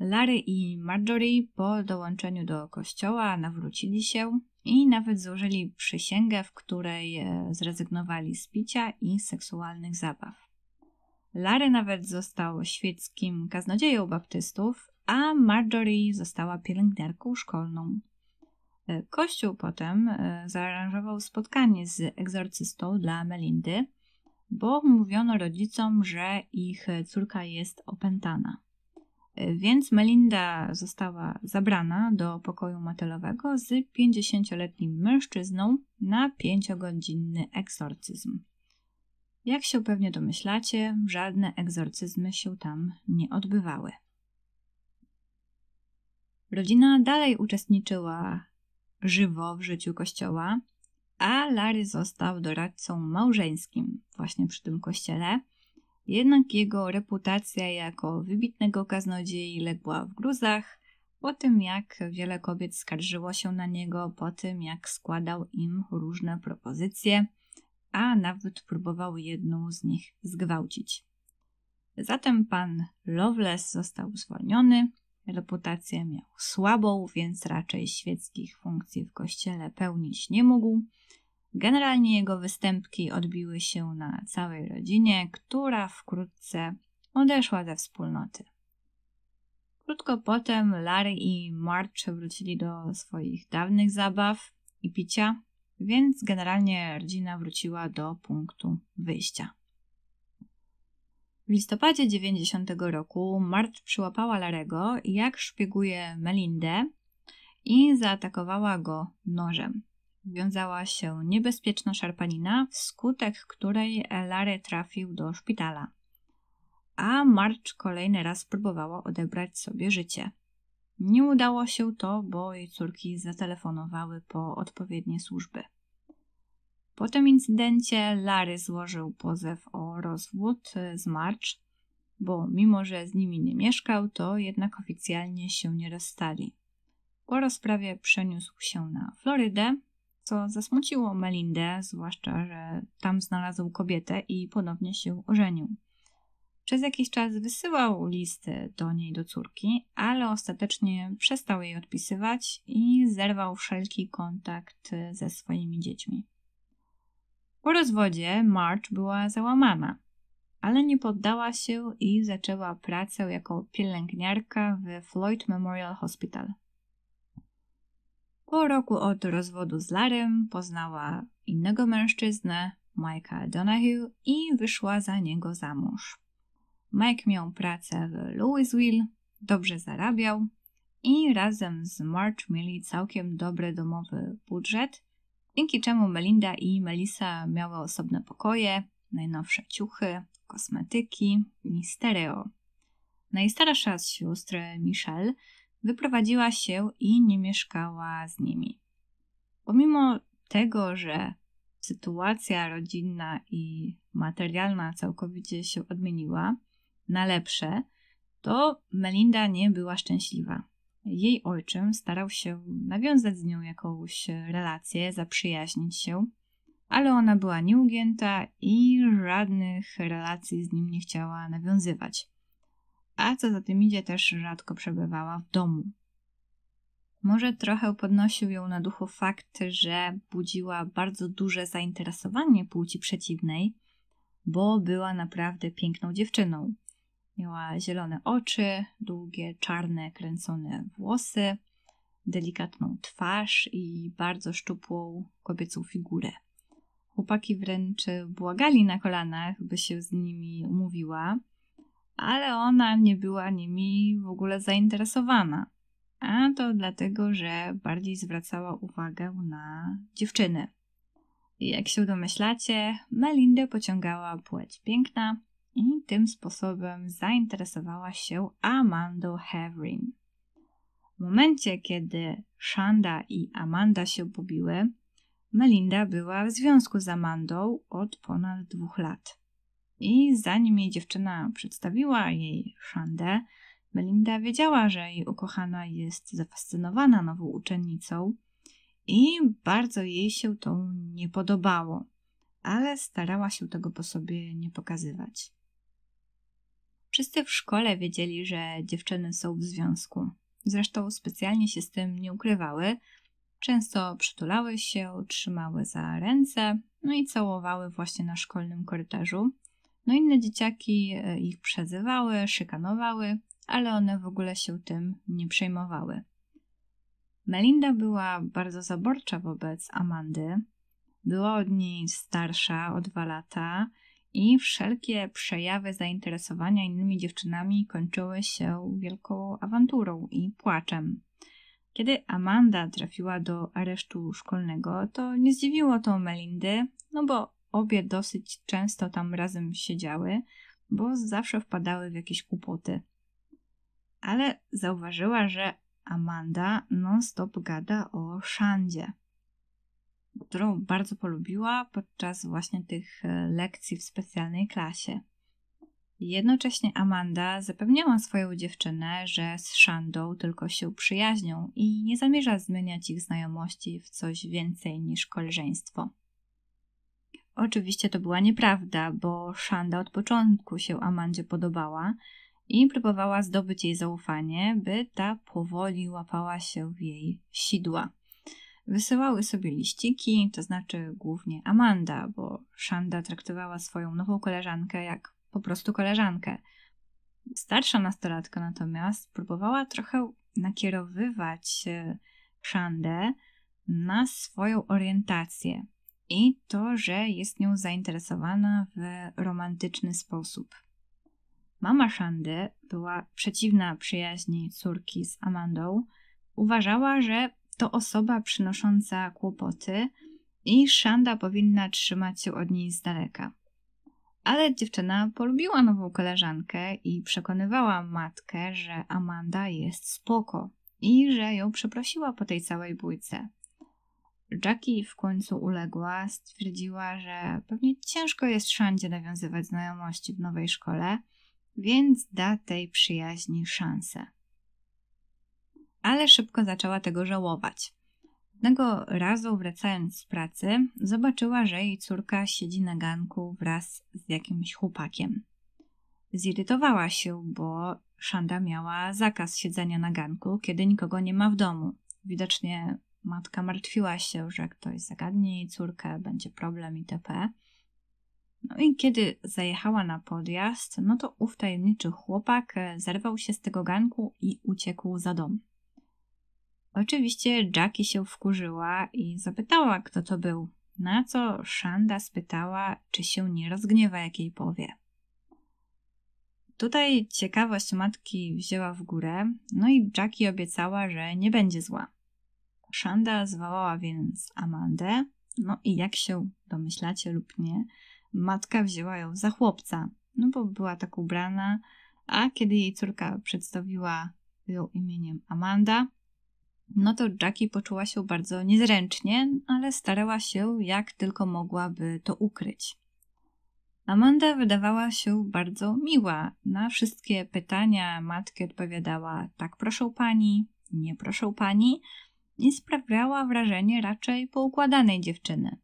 Larry i Marjorie po dołączeniu do kościoła nawrócili się i nawet złożyli przysięgę, w której e, zrezygnowali z picia i seksualnych zabaw. Larry nawet został świeckim kaznodzieją baptystów, a Marjorie została pielęgniarką szkolną. E, Kościół potem e, zaaranżował spotkanie z egzorcystą dla Melindy, bo mówiono rodzicom, że ich córka jest opętana. E, więc Melinda została zabrana do pokoju motelowego z 50-letnim mężczyzną na 5-godzinny egzorcyzm. Jak się pewnie domyślacie, żadne egzorcyzmy się tam nie odbywały. Rodzina dalej uczestniczyła żywo w życiu kościoła, a Larry został doradcą małżeńskim właśnie przy tym kościele. Jednak jego reputacja jako wybitnego kaznodziei legła w gruzach po tym, jak wiele kobiet skarżyło się na niego, po tym, jak składał im różne propozycje, a nawet próbował jedną z nich zgwałcić. Zatem pan Loveless został zwolniony, reputację miał słabą, więc raczej świeckich funkcji w kościele pełnić nie mógł. Generalnie jego występki odbiły się na całej rodzinie, która wkrótce odeszła ze wspólnoty. Krótko potem Larry i Marge wrócili do swoich dawnych zabaw i picia, więc generalnie rodzina wróciła do punktu wyjścia. W listopadzie 90 roku March przyłapała Larego, jak szpieguje Melindę i zaatakowała go nożem. Wiązała się niebezpieczna szarpanina, wskutek której Larry trafił do szpitala. A March kolejny raz próbowała odebrać sobie życie. Nie udało się to, bo jej córki zatelefonowały po odpowiednie służby. Po tym incydencie Larry złożył pozew o rozwód e, z March, bo mimo, że z nimi nie mieszkał, to jednak oficjalnie się nie rozstali. Po rozprawie przeniósł się na Florydę, co zasmuciło Melindę, zwłaszcza, że tam znalazł kobietę i ponownie się ożenił. Przez jakiś czas wysyłał listy do niej, do córki, ale ostatecznie przestał jej odpisywać i zerwał wszelki kontakt ze swoimi dziećmi. Po rozwodzie March była załamana, ale nie poddała się i zaczęła pracę jako pielęgniarka w Floyd Memorial Hospital. Po roku od rozwodu z Larym poznała innego mężczyznę, Mike'a Donahue, i wyszła za niego za mąż. Mike miał pracę w Louisville, dobrze zarabiał i razem z March mieli całkiem dobry domowy budżet dzięki czemu Melinda i Melissa miały osobne pokoje, najnowsze ciuchy, kosmetyki i stereo. Najstarsza z sióstr, Michelle, wyprowadziła się i nie mieszkała z nimi. Pomimo tego, że sytuacja rodzinna i materialna całkowicie się odmieniła na lepsze, to Melinda nie była szczęśliwa jej ojczym starał się nawiązać z nią jakąś relację, zaprzyjaźnić się, ale ona była nieugięta i żadnych relacji z nim nie chciała nawiązywać. A co za tym idzie, też rzadko przebywała w domu. Może trochę podnosił ją na duchu fakt, że budziła bardzo duże zainteresowanie płci przeciwnej, bo była naprawdę piękną dziewczyną. Miała zielone oczy, długie, czarne, kręcone włosy, delikatną twarz i bardzo szczupłą kobiecą figurę. Chłopaki wręcz błagali na kolanach, by się z nimi umówiła, ale ona nie była nimi w ogóle zainteresowana. A to dlatego, że bardziej zwracała uwagę na dziewczyny. I jak się domyślacie, Melindę pociągała płeć piękna, i tym sposobem zainteresowała się Amandą Heverin. W momencie, kiedy Shanda i Amanda się pobiły, Melinda była w związku z Amandą od ponad dwóch lat. I zanim jej dziewczyna przedstawiła jej Shandę, Melinda wiedziała, że jej ukochana jest zafascynowana nową uczennicą i bardzo jej się to nie podobało, ale starała się tego po sobie nie pokazywać. Wszyscy w szkole wiedzieli, że dziewczyny są w związku. Zresztą specjalnie się z tym nie ukrywały. Często przytulały się, trzymały za ręce, no i całowały właśnie na szkolnym korytarzu. No inne dzieciaki e, ich przezywały, szykanowały, ale one w ogóle się tym nie przejmowały. Melinda była bardzo zaborcza wobec Amandy. Była od niej starsza o dwa lata i wszelkie przejawy zainteresowania innymi dziewczynami kończyły się wielką awanturą i płaczem. Kiedy Amanda trafiła do aresztu szkolnego, to nie zdziwiło to Melindy, no bo obie dosyć często tam razem siedziały, bo zawsze wpadały w jakieś kłopoty. Ale zauważyła, że Amanda non-stop gada o Szandzie którą bardzo polubiła podczas właśnie tych e, lekcji w specjalnej klasie. Jednocześnie Amanda zapewniała swoją dziewczynę, że z Shandą tylko się przyjaźnią i nie zamierza zmieniać ich znajomości w coś więcej niż koleżeństwo. Oczywiście to była nieprawda, bo Shanda od początku się Amandzie podobała i próbowała zdobyć jej zaufanie, by ta powoli łapała się w jej sidła wysyłały sobie liściki, to znaczy głównie Amanda, bo Shanda traktowała swoją nową koleżankę jak po prostu koleżankę. Starsza nastolatka natomiast próbowała trochę nakierowywać e, Shandę na swoją orientację i to, że jest nią zainteresowana w romantyczny sposób. Mama Shandy była przeciwna przyjaźni córki z Amandą. Uważała, że to osoba przynosząca kłopoty i Szanda powinna trzymać się od niej z daleka. Ale dziewczyna polubiła nową koleżankę i przekonywała matkę, że Amanda jest spoko i że ją przeprosiła po tej całej bójce. Jackie w końcu uległa, stwierdziła, że pewnie ciężko jest Szandzie nawiązywać znajomości w nowej szkole, więc da tej przyjaźni szansę ale szybko zaczęła tego żałować. Jednego razu, wracając z pracy, zobaczyła, że jej córka siedzi na ganku wraz z jakimś chłopakiem. Zirytowała się, bo Szanda miała zakaz siedzenia na ganku, kiedy nikogo nie ma w domu. Widocznie matka martwiła się, że ktoś zagadnie jej córkę, będzie problem itp. No i kiedy zajechała na podjazd, no to ów tajemniczy chłopak zerwał się z tego ganku i uciekł za dom. Oczywiście Jackie się wkurzyła i zapytała, kto to był, na co Shanda spytała, czy się nie rozgniewa, jak jej powie. Tutaj ciekawość matki wzięła w górę, no i Jackie obiecała, że nie będzie zła. Shanda zwołała więc Amandę, no i jak się domyślacie lub nie, matka wzięła ją za chłopca, no bo była tak ubrana, a kiedy jej córka przedstawiła ją imieniem Amanda, no to Jackie poczuła się bardzo niezręcznie, ale starała się jak tylko mogłaby to ukryć. Amanda wydawała się bardzo miła. Na wszystkie pytania matki odpowiadała: Tak, proszę pani, nie proszę pani, i sprawiała wrażenie raczej poukładanej dziewczyny.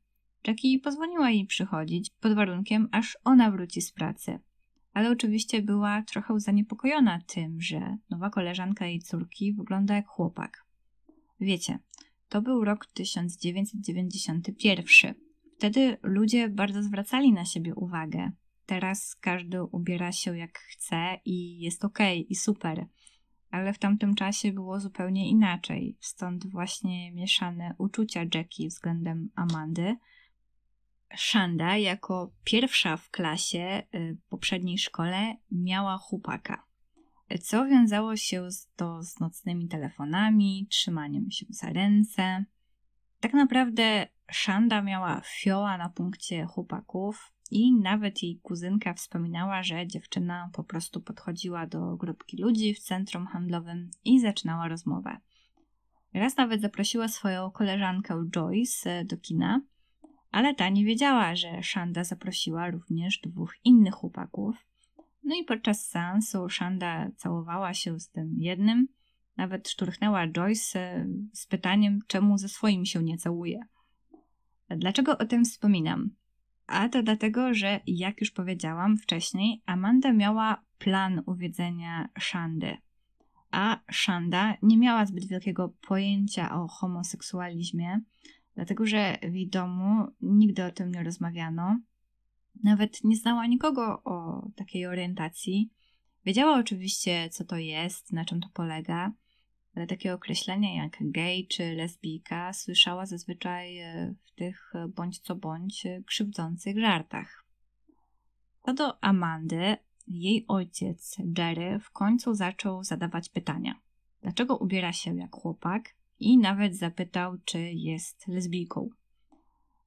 Jackie pozwoliła jej przychodzić pod warunkiem, aż ona wróci z pracy. Ale oczywiście była trochę zaniepokojona tym, że nowa koleżanka jej córki wygląda jak chłopak. Wiecie, to był rok 1991. Wtedy ludzie bardzo zwracali na siebie uwagę. Teraz każdy ubiera się jak chce i jest ok, i super. Ale w tamtym czasie było zupełnie inaczej, stąd właśnie mieszane uczucia Jackie względem Amandy. Shanda jako pierwsza w klasie w y, poprzedniej szkole miała chłopaka co wiązało się z, to z nocnymi telefonami, trzymaniem się za ręce. Tak naprawdę Szanda miała fioła na punkcie chłopaków i nawet jej kuzynka wspominała, że dziewczyna po prostu podchodziła do grupki ludzi w centrum handlowym i zaczynała rozmowę. Raz nawet zaprosiła swoją koleżankę Joyce do kina, ale ta nie wiedziała, że Szanda zaprosiła również dwóch innych chłopaków, no i podczas seansu Shanda całowała się z tym jednym, nawet szturchnęła Joyce e, z pytaniem, czemu ze swoim się nie całuje. Dlaczego o tym wspominam? A to dlatego, że jak już powiedziałam wcześniej, Amanda miała plan uwiedzenia Shandy. A Shanda nie miała zbyt wielkiego pojęcia o homoseksualizmie, dlatego że w jej domu nigdy o tym nie rozmawiano. Nawet nie znała nikogo o takiej orientacji. Wiedziała oczywiście, co to jest, na czym to polega, ale takie określenia jak gej czy lesbijka słyszała zazwyczaj e, w tych e, bądź co bądź e, krzywdzących żartach. Co do Amandy, jej ojciec Jerry w końcu zaczął zadawać pytania. Dlaczego ubiera się jak chłopak? I nawet zapytał, czy jest lesbijką.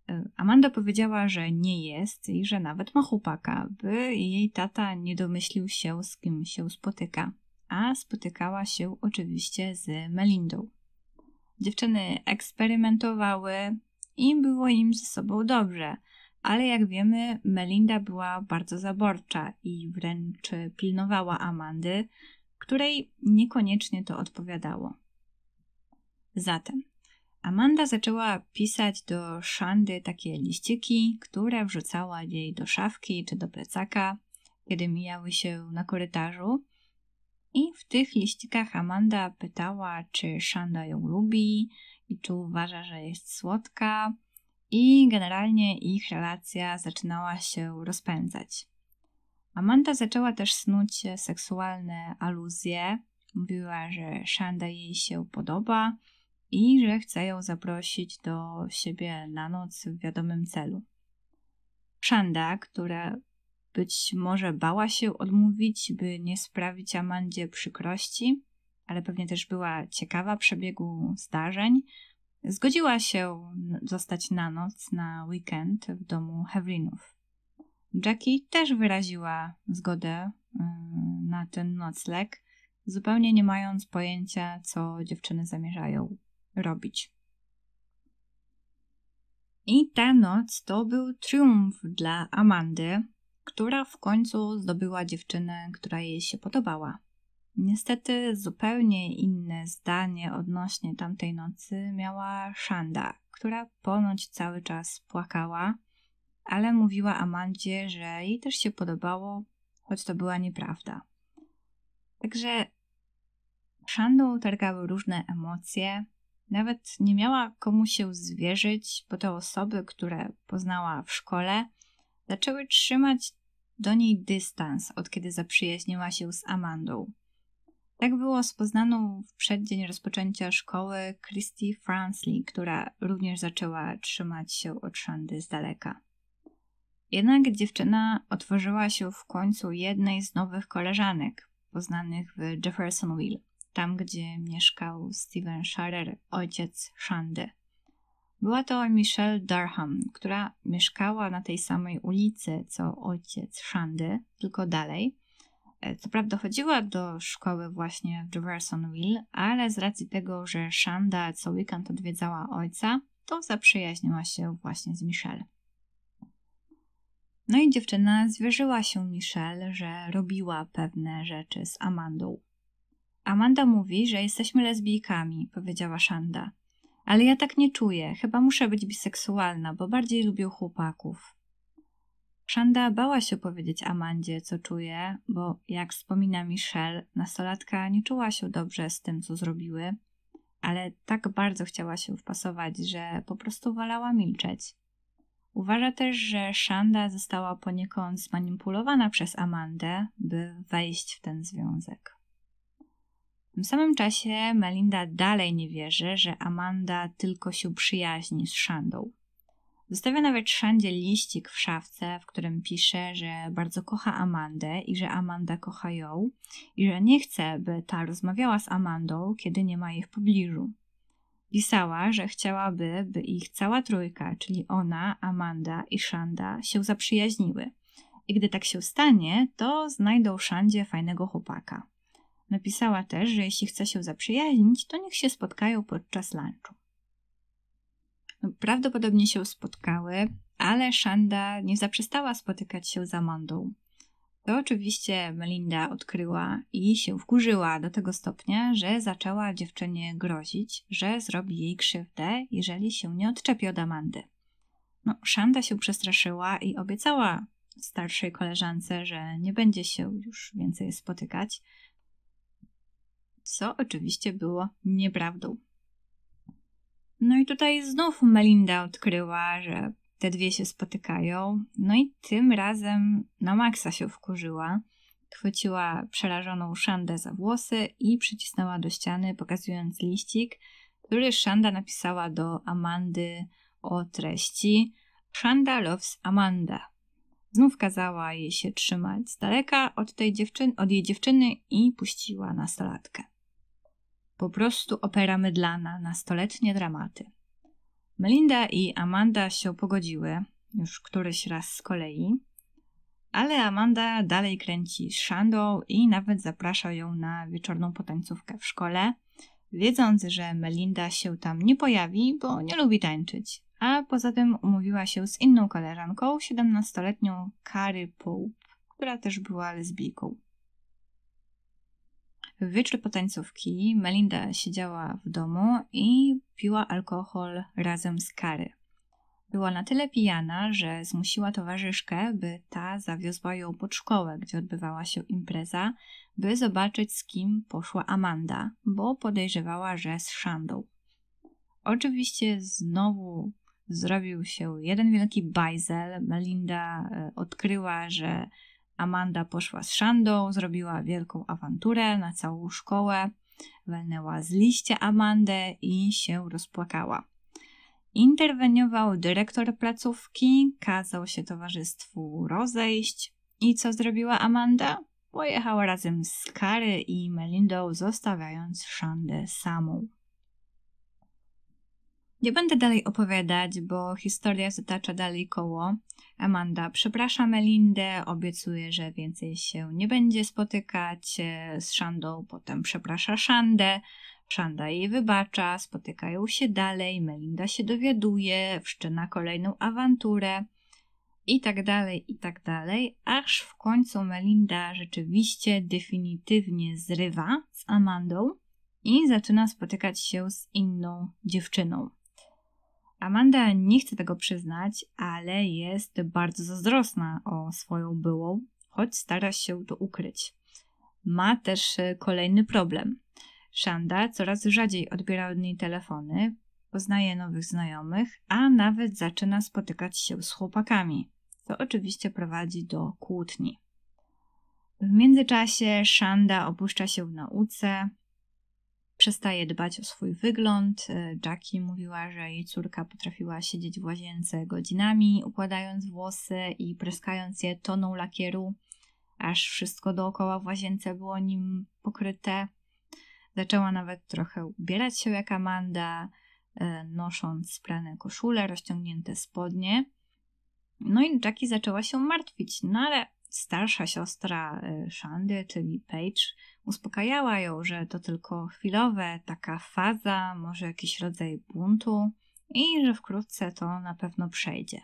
E, Amanda powiedziała, że nie jest i że nawet ma chłopaka, by jej tata nie domyślił się, z kim się spotyka. A spotykała się oczywiście z Melindą. Dziewczyny eksperymentowały i było im ze sobą dobrze, ale jak wiemy, Melinda była bardzo zaborcza i wręcz pilnowała Amandy, której niekoniecznie to odpowiadało. Zatem Amanda zaczęła pisać do Szandy takie liściki, które wrzucała jej do szafki czy do plecaka, kiedy mijały się na korytarzu. I w tych liścikach Amanda pytała, czy Szanda ją lubi i czy uważa, że jest słodka. I generalnie ich relacja zaczynała się rozpędzać. Amanda zaczęła też snuć seksualne aluzje. Mówiła, że Szanda jej się podoba, i że chce ją zaprosić do siebie na noc w wiadomym celu. Szanda, która być może bała się odmówić, by nie sprawić Amandzie przykrości, ale pewnie też była ciekawa przebiegu zdarzeń, zgodziła się zostać na noc na weekend w domu Hewlinów. Jackie też wyraziła zgodę y, na ten nocleg, zupełnie nie mając pojęcia, co dziewczyny zamierzają robić. I ta noc to był triumf dla Amandy, która w końcu zdobyła dziewczynę, która jej się podobała. Niestety zupełnie inne zdanie odnośnie tamtej nocy miała Shanda, która ponoć cały czas płakała, ale mówiła Amandzie, że jej też się podobało, choć to była nieprawda. Także Shandą targały różne emocje, nawet nie miała komu się zwierzyć, bo te osoby, które poznała w szkole, zaczęły trzymać do niej dystans, od kiedy zaprzyjaźniła się z Amandą. Tak było z poznaną w przeddzień rozpoczęcia szkoły Christy Fransley, która również zaczęła trzymać się od Szandy z daleka. Jednak dziewczyna otworzyła się w końcu jednej z nowych koleżanek, poznanych w Jeffersonville tam gdzie mieszkał Steven Scharer, ojciec Shandy. Była to Michelle Durham, która mieszkała na tej samej ulicy co ojciec Shandy, tylko dalej. E, co prawda chodziła do szkoły właśnie w Jeffersonville, ale z racji tego, że Shanda co weekend odwiedzała ojca, to zaprzyjaźniła się właśnie z Michelle. No i dziewczyna zwierzyła się Michelle, że robiła pewne rzeczy z Amandą. Amanda mówi, że jesteśmy lesbijkami, powiedziała Shanda. Ale ja tak nie czuję, chyba muszę być biseksualna, bo bardziej lubię chłopaków. Shanda bała się powiedzieć Amandzie, co czuje, bo jak wspomina Michelle, nastolatka nie czuła się dobrze z tym, co zrobiły, ale tak bardzo chciała się wpasować, że po prostu wolała milczeć. Uważa też, że Shanda została poniekąd zmanipulowana przez Amandę, by wejść w ten związek. W tym samym czasie Melinda dalej nie wierzy, że Amanda tylko się przyjaźni z Shandą. Zostawia nawet Szandzie liścik w szafce, w którym pisze, że bardzo kocha Amandę i że Amanda kocha ją i że nie chce, by ta rozmawiała z Amandą, kiedy nie ma jej w pobliżu. Pisała, że chciałaby, by ich cała trójka, czyli ona, Amanda i Szanda, się zaprzyjaźniły. I gdy tak się stanie, to znajdą Szandzie fajnego chłopaka. Napisała też, że jeśli chce się zaprzyjaźnić, to niech się spotkają podczas lunchu. No, prawdopodobnie się spotkały, ale Shanda nie zaprzestała spotykać się z Amandą. To oczywiście Melinda odkryła i się wkurzyła do tego stopnia, że zaczęła dziewczynie grozić, że zrobi jej krzywdę, jeżeli się nie odczepi od Amandy. No, Shanda się przestraszyła i obiecała starszej koleżance, że nie będzie się już więcej spotykać, co oczywiście było nieprawdą. No i tutaj znów Melinda odkryła, że te dwie się spotykają, no i tym razem na Maxa się wkurzyła. Chwyciła przerażoną Szandę za włosy i przycisnęła do ściany, pokazując liścik, który Szanda napisała do Amandy o treści Szanda loves Amanda. Znów kazała jej się trzymać z daleka od, tej dziewczyny, od jej dziewczyny i puściła nastolatkę. Po prostu opera mydlana, nastoletnie dramaty. Melinda i Amanda się pogodziły, już któryś raz z kolei, ale Amanda dalej kręci z Shandą i nawet zaprasza ją na wieczorną potańcówkę w szkole, wiedząc, że Melinda się tam nie pojawi, bo nie lubi tańczyć. A poza tym umówiła się z inną koleżanką, 17-letnią Kary Pope, która też była lesbijką. W wieczór potańcówki Melinda siedziała w domu i piła alkohol razem z Kary. Była na tyle pijana, że zmusiła towarzyszkę, by ta zawiozła ją pod szkołę, gdzie odbywała się impreza, by zobaczyć z kim poszła Amanda, bo podejrzewała, że z Szandą. Oczywiście znowu zrobił się jeden wielki bajzel. Melinda e, odkryła, że Amanda poszła z Szandą, zrobiła wielką awanturę na całą szkołę, walnęła z liście Amandę i się rozpłakała. Interweniował dyrektor placówki, kazał się towarzystwu rozejść. I co zrobiła Amanda? Pojechała razem z Kary i Melindą, zostawiając Szandę samą. Nie będę dalej opowiadać, bo historia zatacza dalej koło. Amanda przeprasza Melindę, obiecuje, że więcej się nie będzie spotykać e, z Szandą, potem przeprasza Szandę. Szanda jej wybacza, spotykają się dalej, Melinda się dowiaduje, wszczyna kolejną awanturę i tak dalej, i tak dalej, aż w końcu Melinda rzeczywiście definitywnie zrywa z Amandą i zaczyna spotykać się z inną dziewczyną. Amanda nie chce tego przyznać, ale jest bardzo zazdrosna o swoją byłą, choć stara się to ukryć. Ma też e, kolejny problem. Shanda coraz rzadziej odbiera od niej telefony, poznaje nowych znajomych, a nawet zaczyna spotykać się z chłopakami, co oczywiście prowadzi do kłótni. W międzyczasie Shanda opuszcza się w nauce, przestaje dbać o swój wygląd. E, Jackie mówiła, że jej córka potrafiła siedzieć w łazience godzinami, układając włosy i pryskając je toną lakieru, aż wszystko dookoła w łazience było nim pokryte. Zaczęła nawet trochę ubierać się jak Amanda, e, nosząc prane koszule, rozciągnięte spodnie. No i Jackie zaczęła się martwić, no ale starsza siostra y, Shandy, czyli Paige, uspokajała ją, że to tylko chwilowe, taka faza, może jakiś rodzaj buntu i że wkrótce to na pewno przejdzie.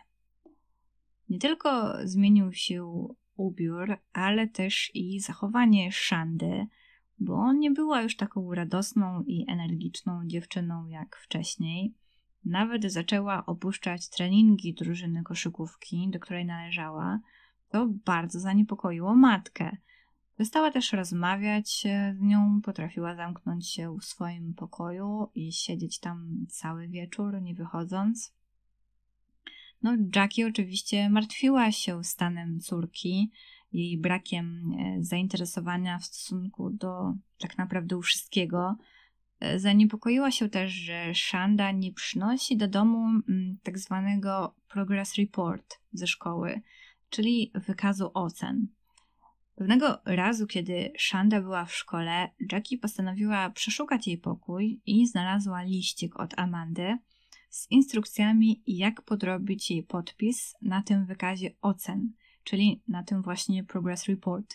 Nie tylko zmienił się ubiór, ale też i zachowanie Shandy, bo nie była już taką radosną i energiczną dziewczyną jak wcześniej. Nawet zaczęła opuszczać treningi drużyny koszykówki, do której należała, to bardzo zaniepokoiło matkę. Przestała też rozmawiać z e, nią, potrafiła zamknąć się w swoim pokoju i siedzieć tam cały wieczór, nie wychodząc. No, Jackie oczywiście martwiła się stanem córki, jej brakiem e, zainteresowania w stosunku do tak naprawdę wszystkiego. E, zaniepokoiła się też, że Shanda nie przynosi do domu mm, tak zwanego progress report ze szkoły, czyli wykazu ocen. Pewnego razu, kiedy Shanda była w szkole, Jackie postanowiła przeszukać jej pokój i znalazła liścik od Amandy z instrukcjami, jak podrobić jej podpis na tym wykazie ocen, czyli na tym właśnie Progress Report.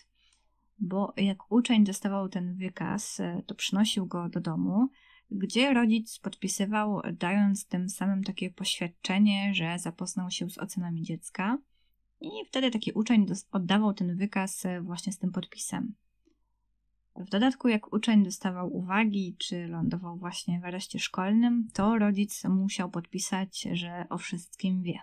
Bo jak uczeń dostawał ten wykaz, to przynosił go do domu, gdzie rodzic podpisywał, dając tym samym takie poświadczenie, że zapoznał się z ocenami dziecka – i wtedy taki uczeń oddawał ten wykaz e, właśnie z tym podpisem. W dodatku, jak uczeń dostawał uwagi, czy lądował właśnie w areszcie szkolnym, to rodzic musiał podpisać, że o wszystkim wie.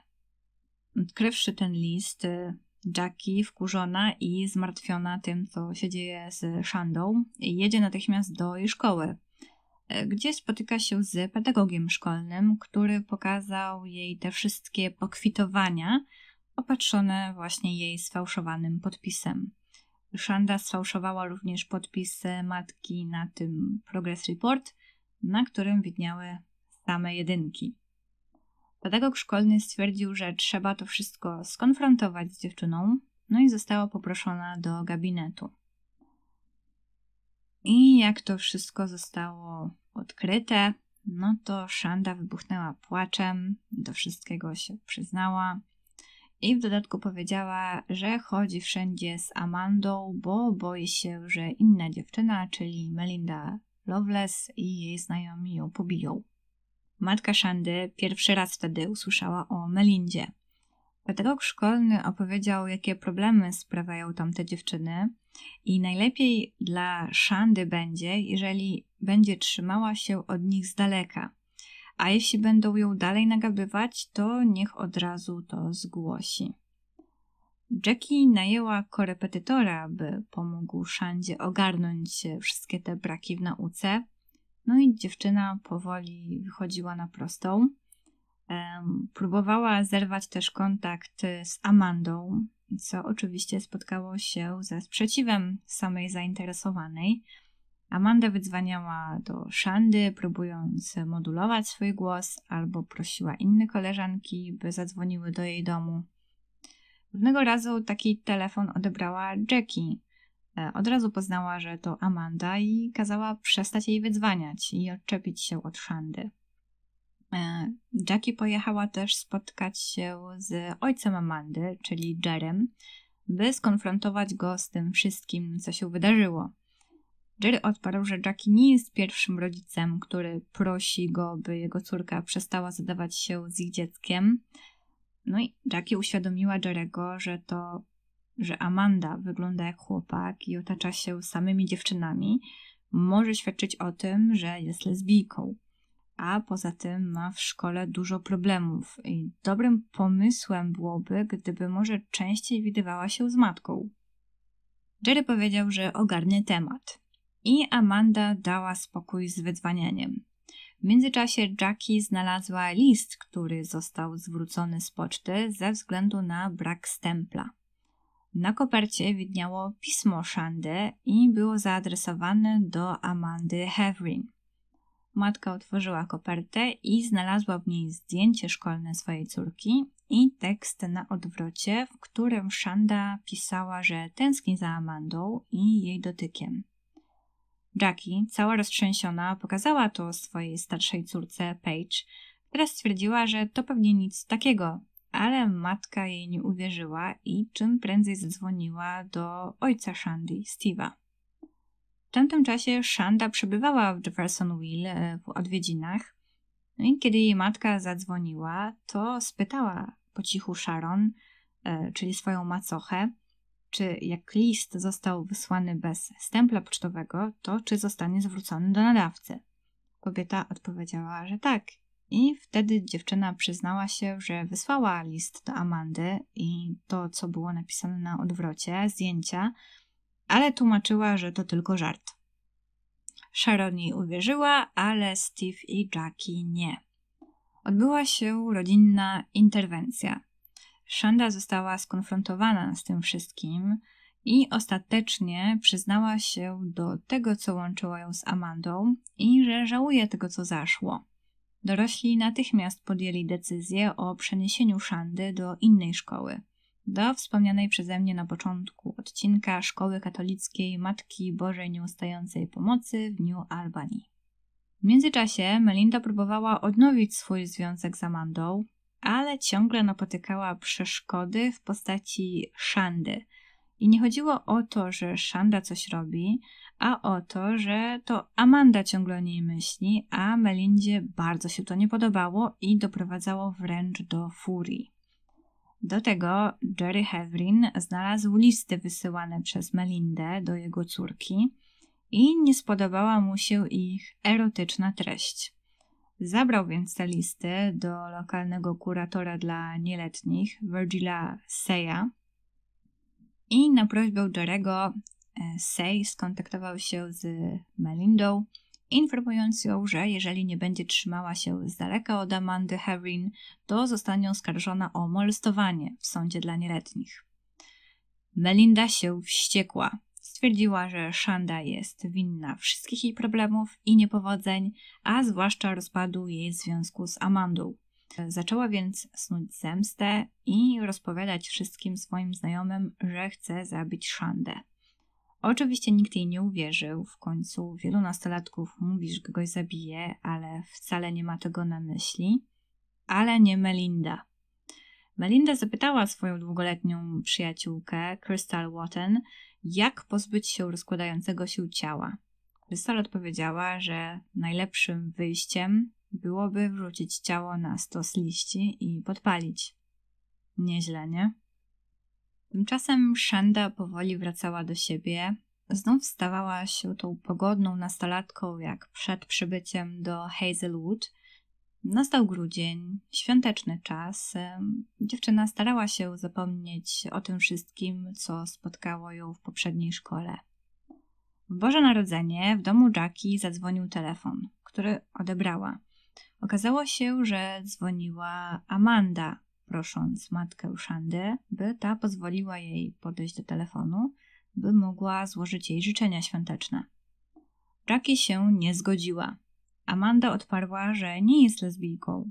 Odkrywszy ten list, e, Jackie, wkurzona i zmartwiona tym, co się dzieje z Shandą, jedzie natychmiast do jej szkoły, e, gdzie spotyka się z pedagogiem szkolnym, który pokazał jej te wszystkie pokwitowania, opatrzone właśnie jej sfałszowanym podpisem. Szanda sfałszowała również podpis matki na tym Progress Report, na którym widniały same jedynki. Pedagog szkolny stwierdził, że trzeba to wszystko skonfrontować z dziewczyną, no i została poproszona do gabinetu. I jak to wszystko zostało odkryte, no to Szanda wybuchnęła płaczem, do wszystkiego się przyznała, i w dodatku powiedziała, że chodzi wszędzie z Amandą, bo boi się, że inna dziewczyna, czyli Melinda Loveless i jej znajomi ją pobiją. Matka Shandy pierwszy raz wtedy usłyszała o Melindzie. Pedagog szkolny opowiedział, jakie problemy sprawiają tamte dziewczyny i najlepiej dla Szandy będzie, jeżeli będzie trzymała się od nich z daleka a jeśli będą ją dalej nagabywać, to niech od razu to zgłosi. Jackie najęła korepetytora, by pomógł Szandzie ogarnąć wszystkie te braki w nauce. No i dziewczyna powoli wychodziła na prostą. Próbowała zerwać też kontakt z Amandą, co oczywiście spotkało się ze sprzeciwem samej zainteresowanej. Amanda wydzwaniała do Szandy, próbując modulować swój głos, albo prosiła inne koleżanki, by zadzwoniły do jej domu. Pewnego razu taki telefon odebrała Jackie. E, od razu poznała, że to Amanda i kazała przestać jej wydzwaniać i odczepić się od Szandy. E, Jackie pojechała też spotkać się z ojcem Amandy, czyli Jerem, by skonfrontować go z tym wszystkim, co się wydarzyło. Jerry odparł, że Jackie nie jest pierwszym rodzicem, który prosi go, by jego córka przestała zadawać się z ich dzieckiem. No i Jackie uświadomiła Jerego, że to, że Amanda wygląda jak chłopak i otacza się samymi dziewczynami, może świadczyć o tym, że jest lesbijką. A poza tym ma w szkole dużo problemów i dobrym pomysłem byłoby, gdyby może częściej widywała się z matką. Jerry powiedział, że ogarnie temat i Amanda dała spokój z wydzwanianiem. W międzyczasie Jackie znalazła list, który został zwrócony z poczty ze względu na brak stempla. Na kopercie widniało pismo Shandy i było zaadresowane do Amandy Heverin. Matka otworzyła kopertę i znalazła w niej zdjęcie szkolne swojej córki i tekst na odwrocie, w którym Shanda pisała, że tęskni za Amandą i jej dotykiem. Jackie, cała roztrzęsiona, pokazała to swojej starszej córce Paige, która stwierdziła, że to pewnie nic takiego, ale matka jej nie uwierzyła i czym prędzej zadzwoniła do ojca Shandy, Steve'a. W tamtym czasie Shanda przebywała w Jeffersonville e, w odwiedzinach. No i kiedy jej matka zadzwoniła, to spytała po cichu Sharon, e, czyli swoją macochę, czy jak list został wysłany bez stempla pocztowego, to czy zostanie zwrócony do nadawcy. Kobieta odpowiedziała, że tak. I wtedy dziewczyna przyznała się, że wysłała list do Amandy i to, co było napisane na odwrocie, zdjęcia, ale tłumaczyła, że to tylko żart. Sharon jej uwierzyła, ale Steve i Jackie nie. Odbyła się rodzinna interwencja. Shanda została skonfrontowana z tym wszystkim i ostatecznie przyznała się do tego, co łączyło ją z Amandą i że żałuje tego, co zaszło. Dorośli natychmiast podjęli decyzję o przeniesieniu Szandy do innej szkoły, do wspomnianej przeze mnie na początku odcinka Szkoły Katolickiej Matki Bożej Nieustającej Pomocy w New Albany. W międzyczasie Melinda próbowała odnowić swój związek z Amandą, ale ciągle napotykała przeszkody w postaci Szandy. I nie chodziło o to, że Szanda coś robi, a o to, że to Amanda ciągle o niej myśli, a Melindzie bardzo się to nie podobało i doprowadzało wręcz do furii. Do tego Jerry Hevrin znalazł listy wysyłane przez Melindę do jego córki i nie spodobała mu się ich erotyczna treść. Zabrał więc te listy do lokalnego kuratora dla nieletnich, Virgila Seya. I na prośbę Jarego e, Sey skontaktował się z Melindą, informując ją, że jeżeli nie będzie trzymała się z daleka od Amandy Herrin, to zostanie oskarżona o molestowanie w sądzie dla nieletnich. Melinda się wściekła Stwierdziła, że Shanda jest winna wszystkich jej problemów i niepowodzeń, a zwłaszcza rozpadu jej związku z Amandą. Zaczęła więc snuć zemstę i rozpowiadać wszystkim swoim znajomym, że chce zabić Shandę. Oczywiście nikt jej nie uwierzył, w końcu wielu nastolatków mówi, że kogoś zabije, ale wcale nie ma tego na myśli. Ale nie Melinda. Melinda zapytała swoją długoletnią przyjaciółkę, Crystal Watten. Jak pozbyć się rozkładającego się ciała? Wysol odpowiedziała, że najlepszym wyjściem byłoby wrzucić ciało na stos liści i podpalić. Nieźle, nie? Tymczasem Szanda powoli wracała do siebie. Znów stawała się tą pogodną nastolatką jak przed przybyciem do Hazelwood – Nastał grudzień, świąteczny czas. Dziewczyna starała się zapomnieć o tym wszystkim, co spotkało ją w poprzedniej szkole. W Boże Narodzenie w domu Jackie zadzwonił telefon, który odebrała. Okazało się, że dzwoniła Amanda, prosząc matkę Szandy, by ta pozwoliła jej podejść do telefonu, by mogła złożyć jej życzenia świąteczne. Jackie się nie zgodziła. Amanda odparła, że nie jest lesbijką,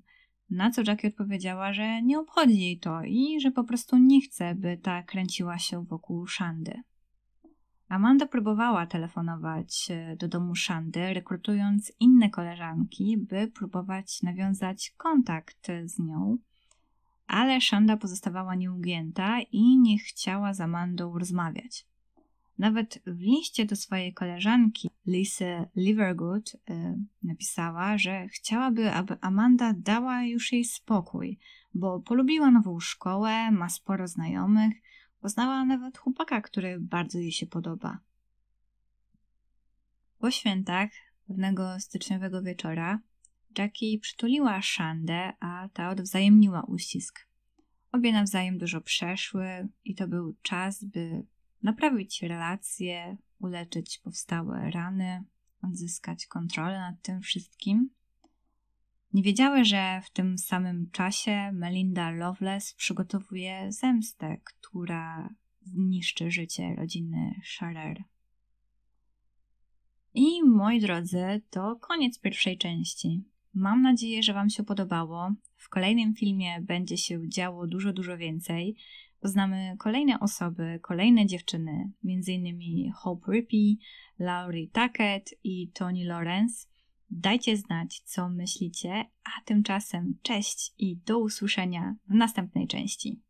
na co Jackie odpowiedziała, że nie obchodzi jej to i że po prostu nie chce, by ta kręciła się wokół Szandy. Amanda próbowała telefonować e, do domu Szandy, rekrutując inne koleżanki, by próbować nawiązać kontakt z nią, ale Szanda pozostawała nieugięta i nie chciała z Amandą rozmawiać. Nawet w liście do swojej koleżanki Lise Livergood y, napisała, że chciałaby, aby Amanda dała już jej spokój, bo polubiła nową szkołę, ma sporo znajomych, poznała nawet chłopaka, który bardzo jej się podoba. Po świętach, pewnego styczniowego wieczora, Jackie przytuliła Shandę, a ta odwzajemniła uścisk. Obie nawzajem dużo przeszły i to był czas, by naprawić relacje, uleczyć powstałe rany, odzyskać kontrolę nad tym wszystkim. Nie wiedziały, że w tym samym czasie Melinda Loveless przygotowuje zemstę, która zniszczy życie rodziny Scherer. I moi drodzy, to koniec pierwszej części. Mam nadzieję, że Wam się podobało. W kolejnym filmie będzie się działo dużo, dużo więcej. Poznamy kolejne osoby, kolejne dziewczyny, m.in. Hope Rippy, Laurie Tuckett i Toni Lawrence. Dajcie znać, co myślicie, a tymczasem cześć i do usłyszenia w następnej części.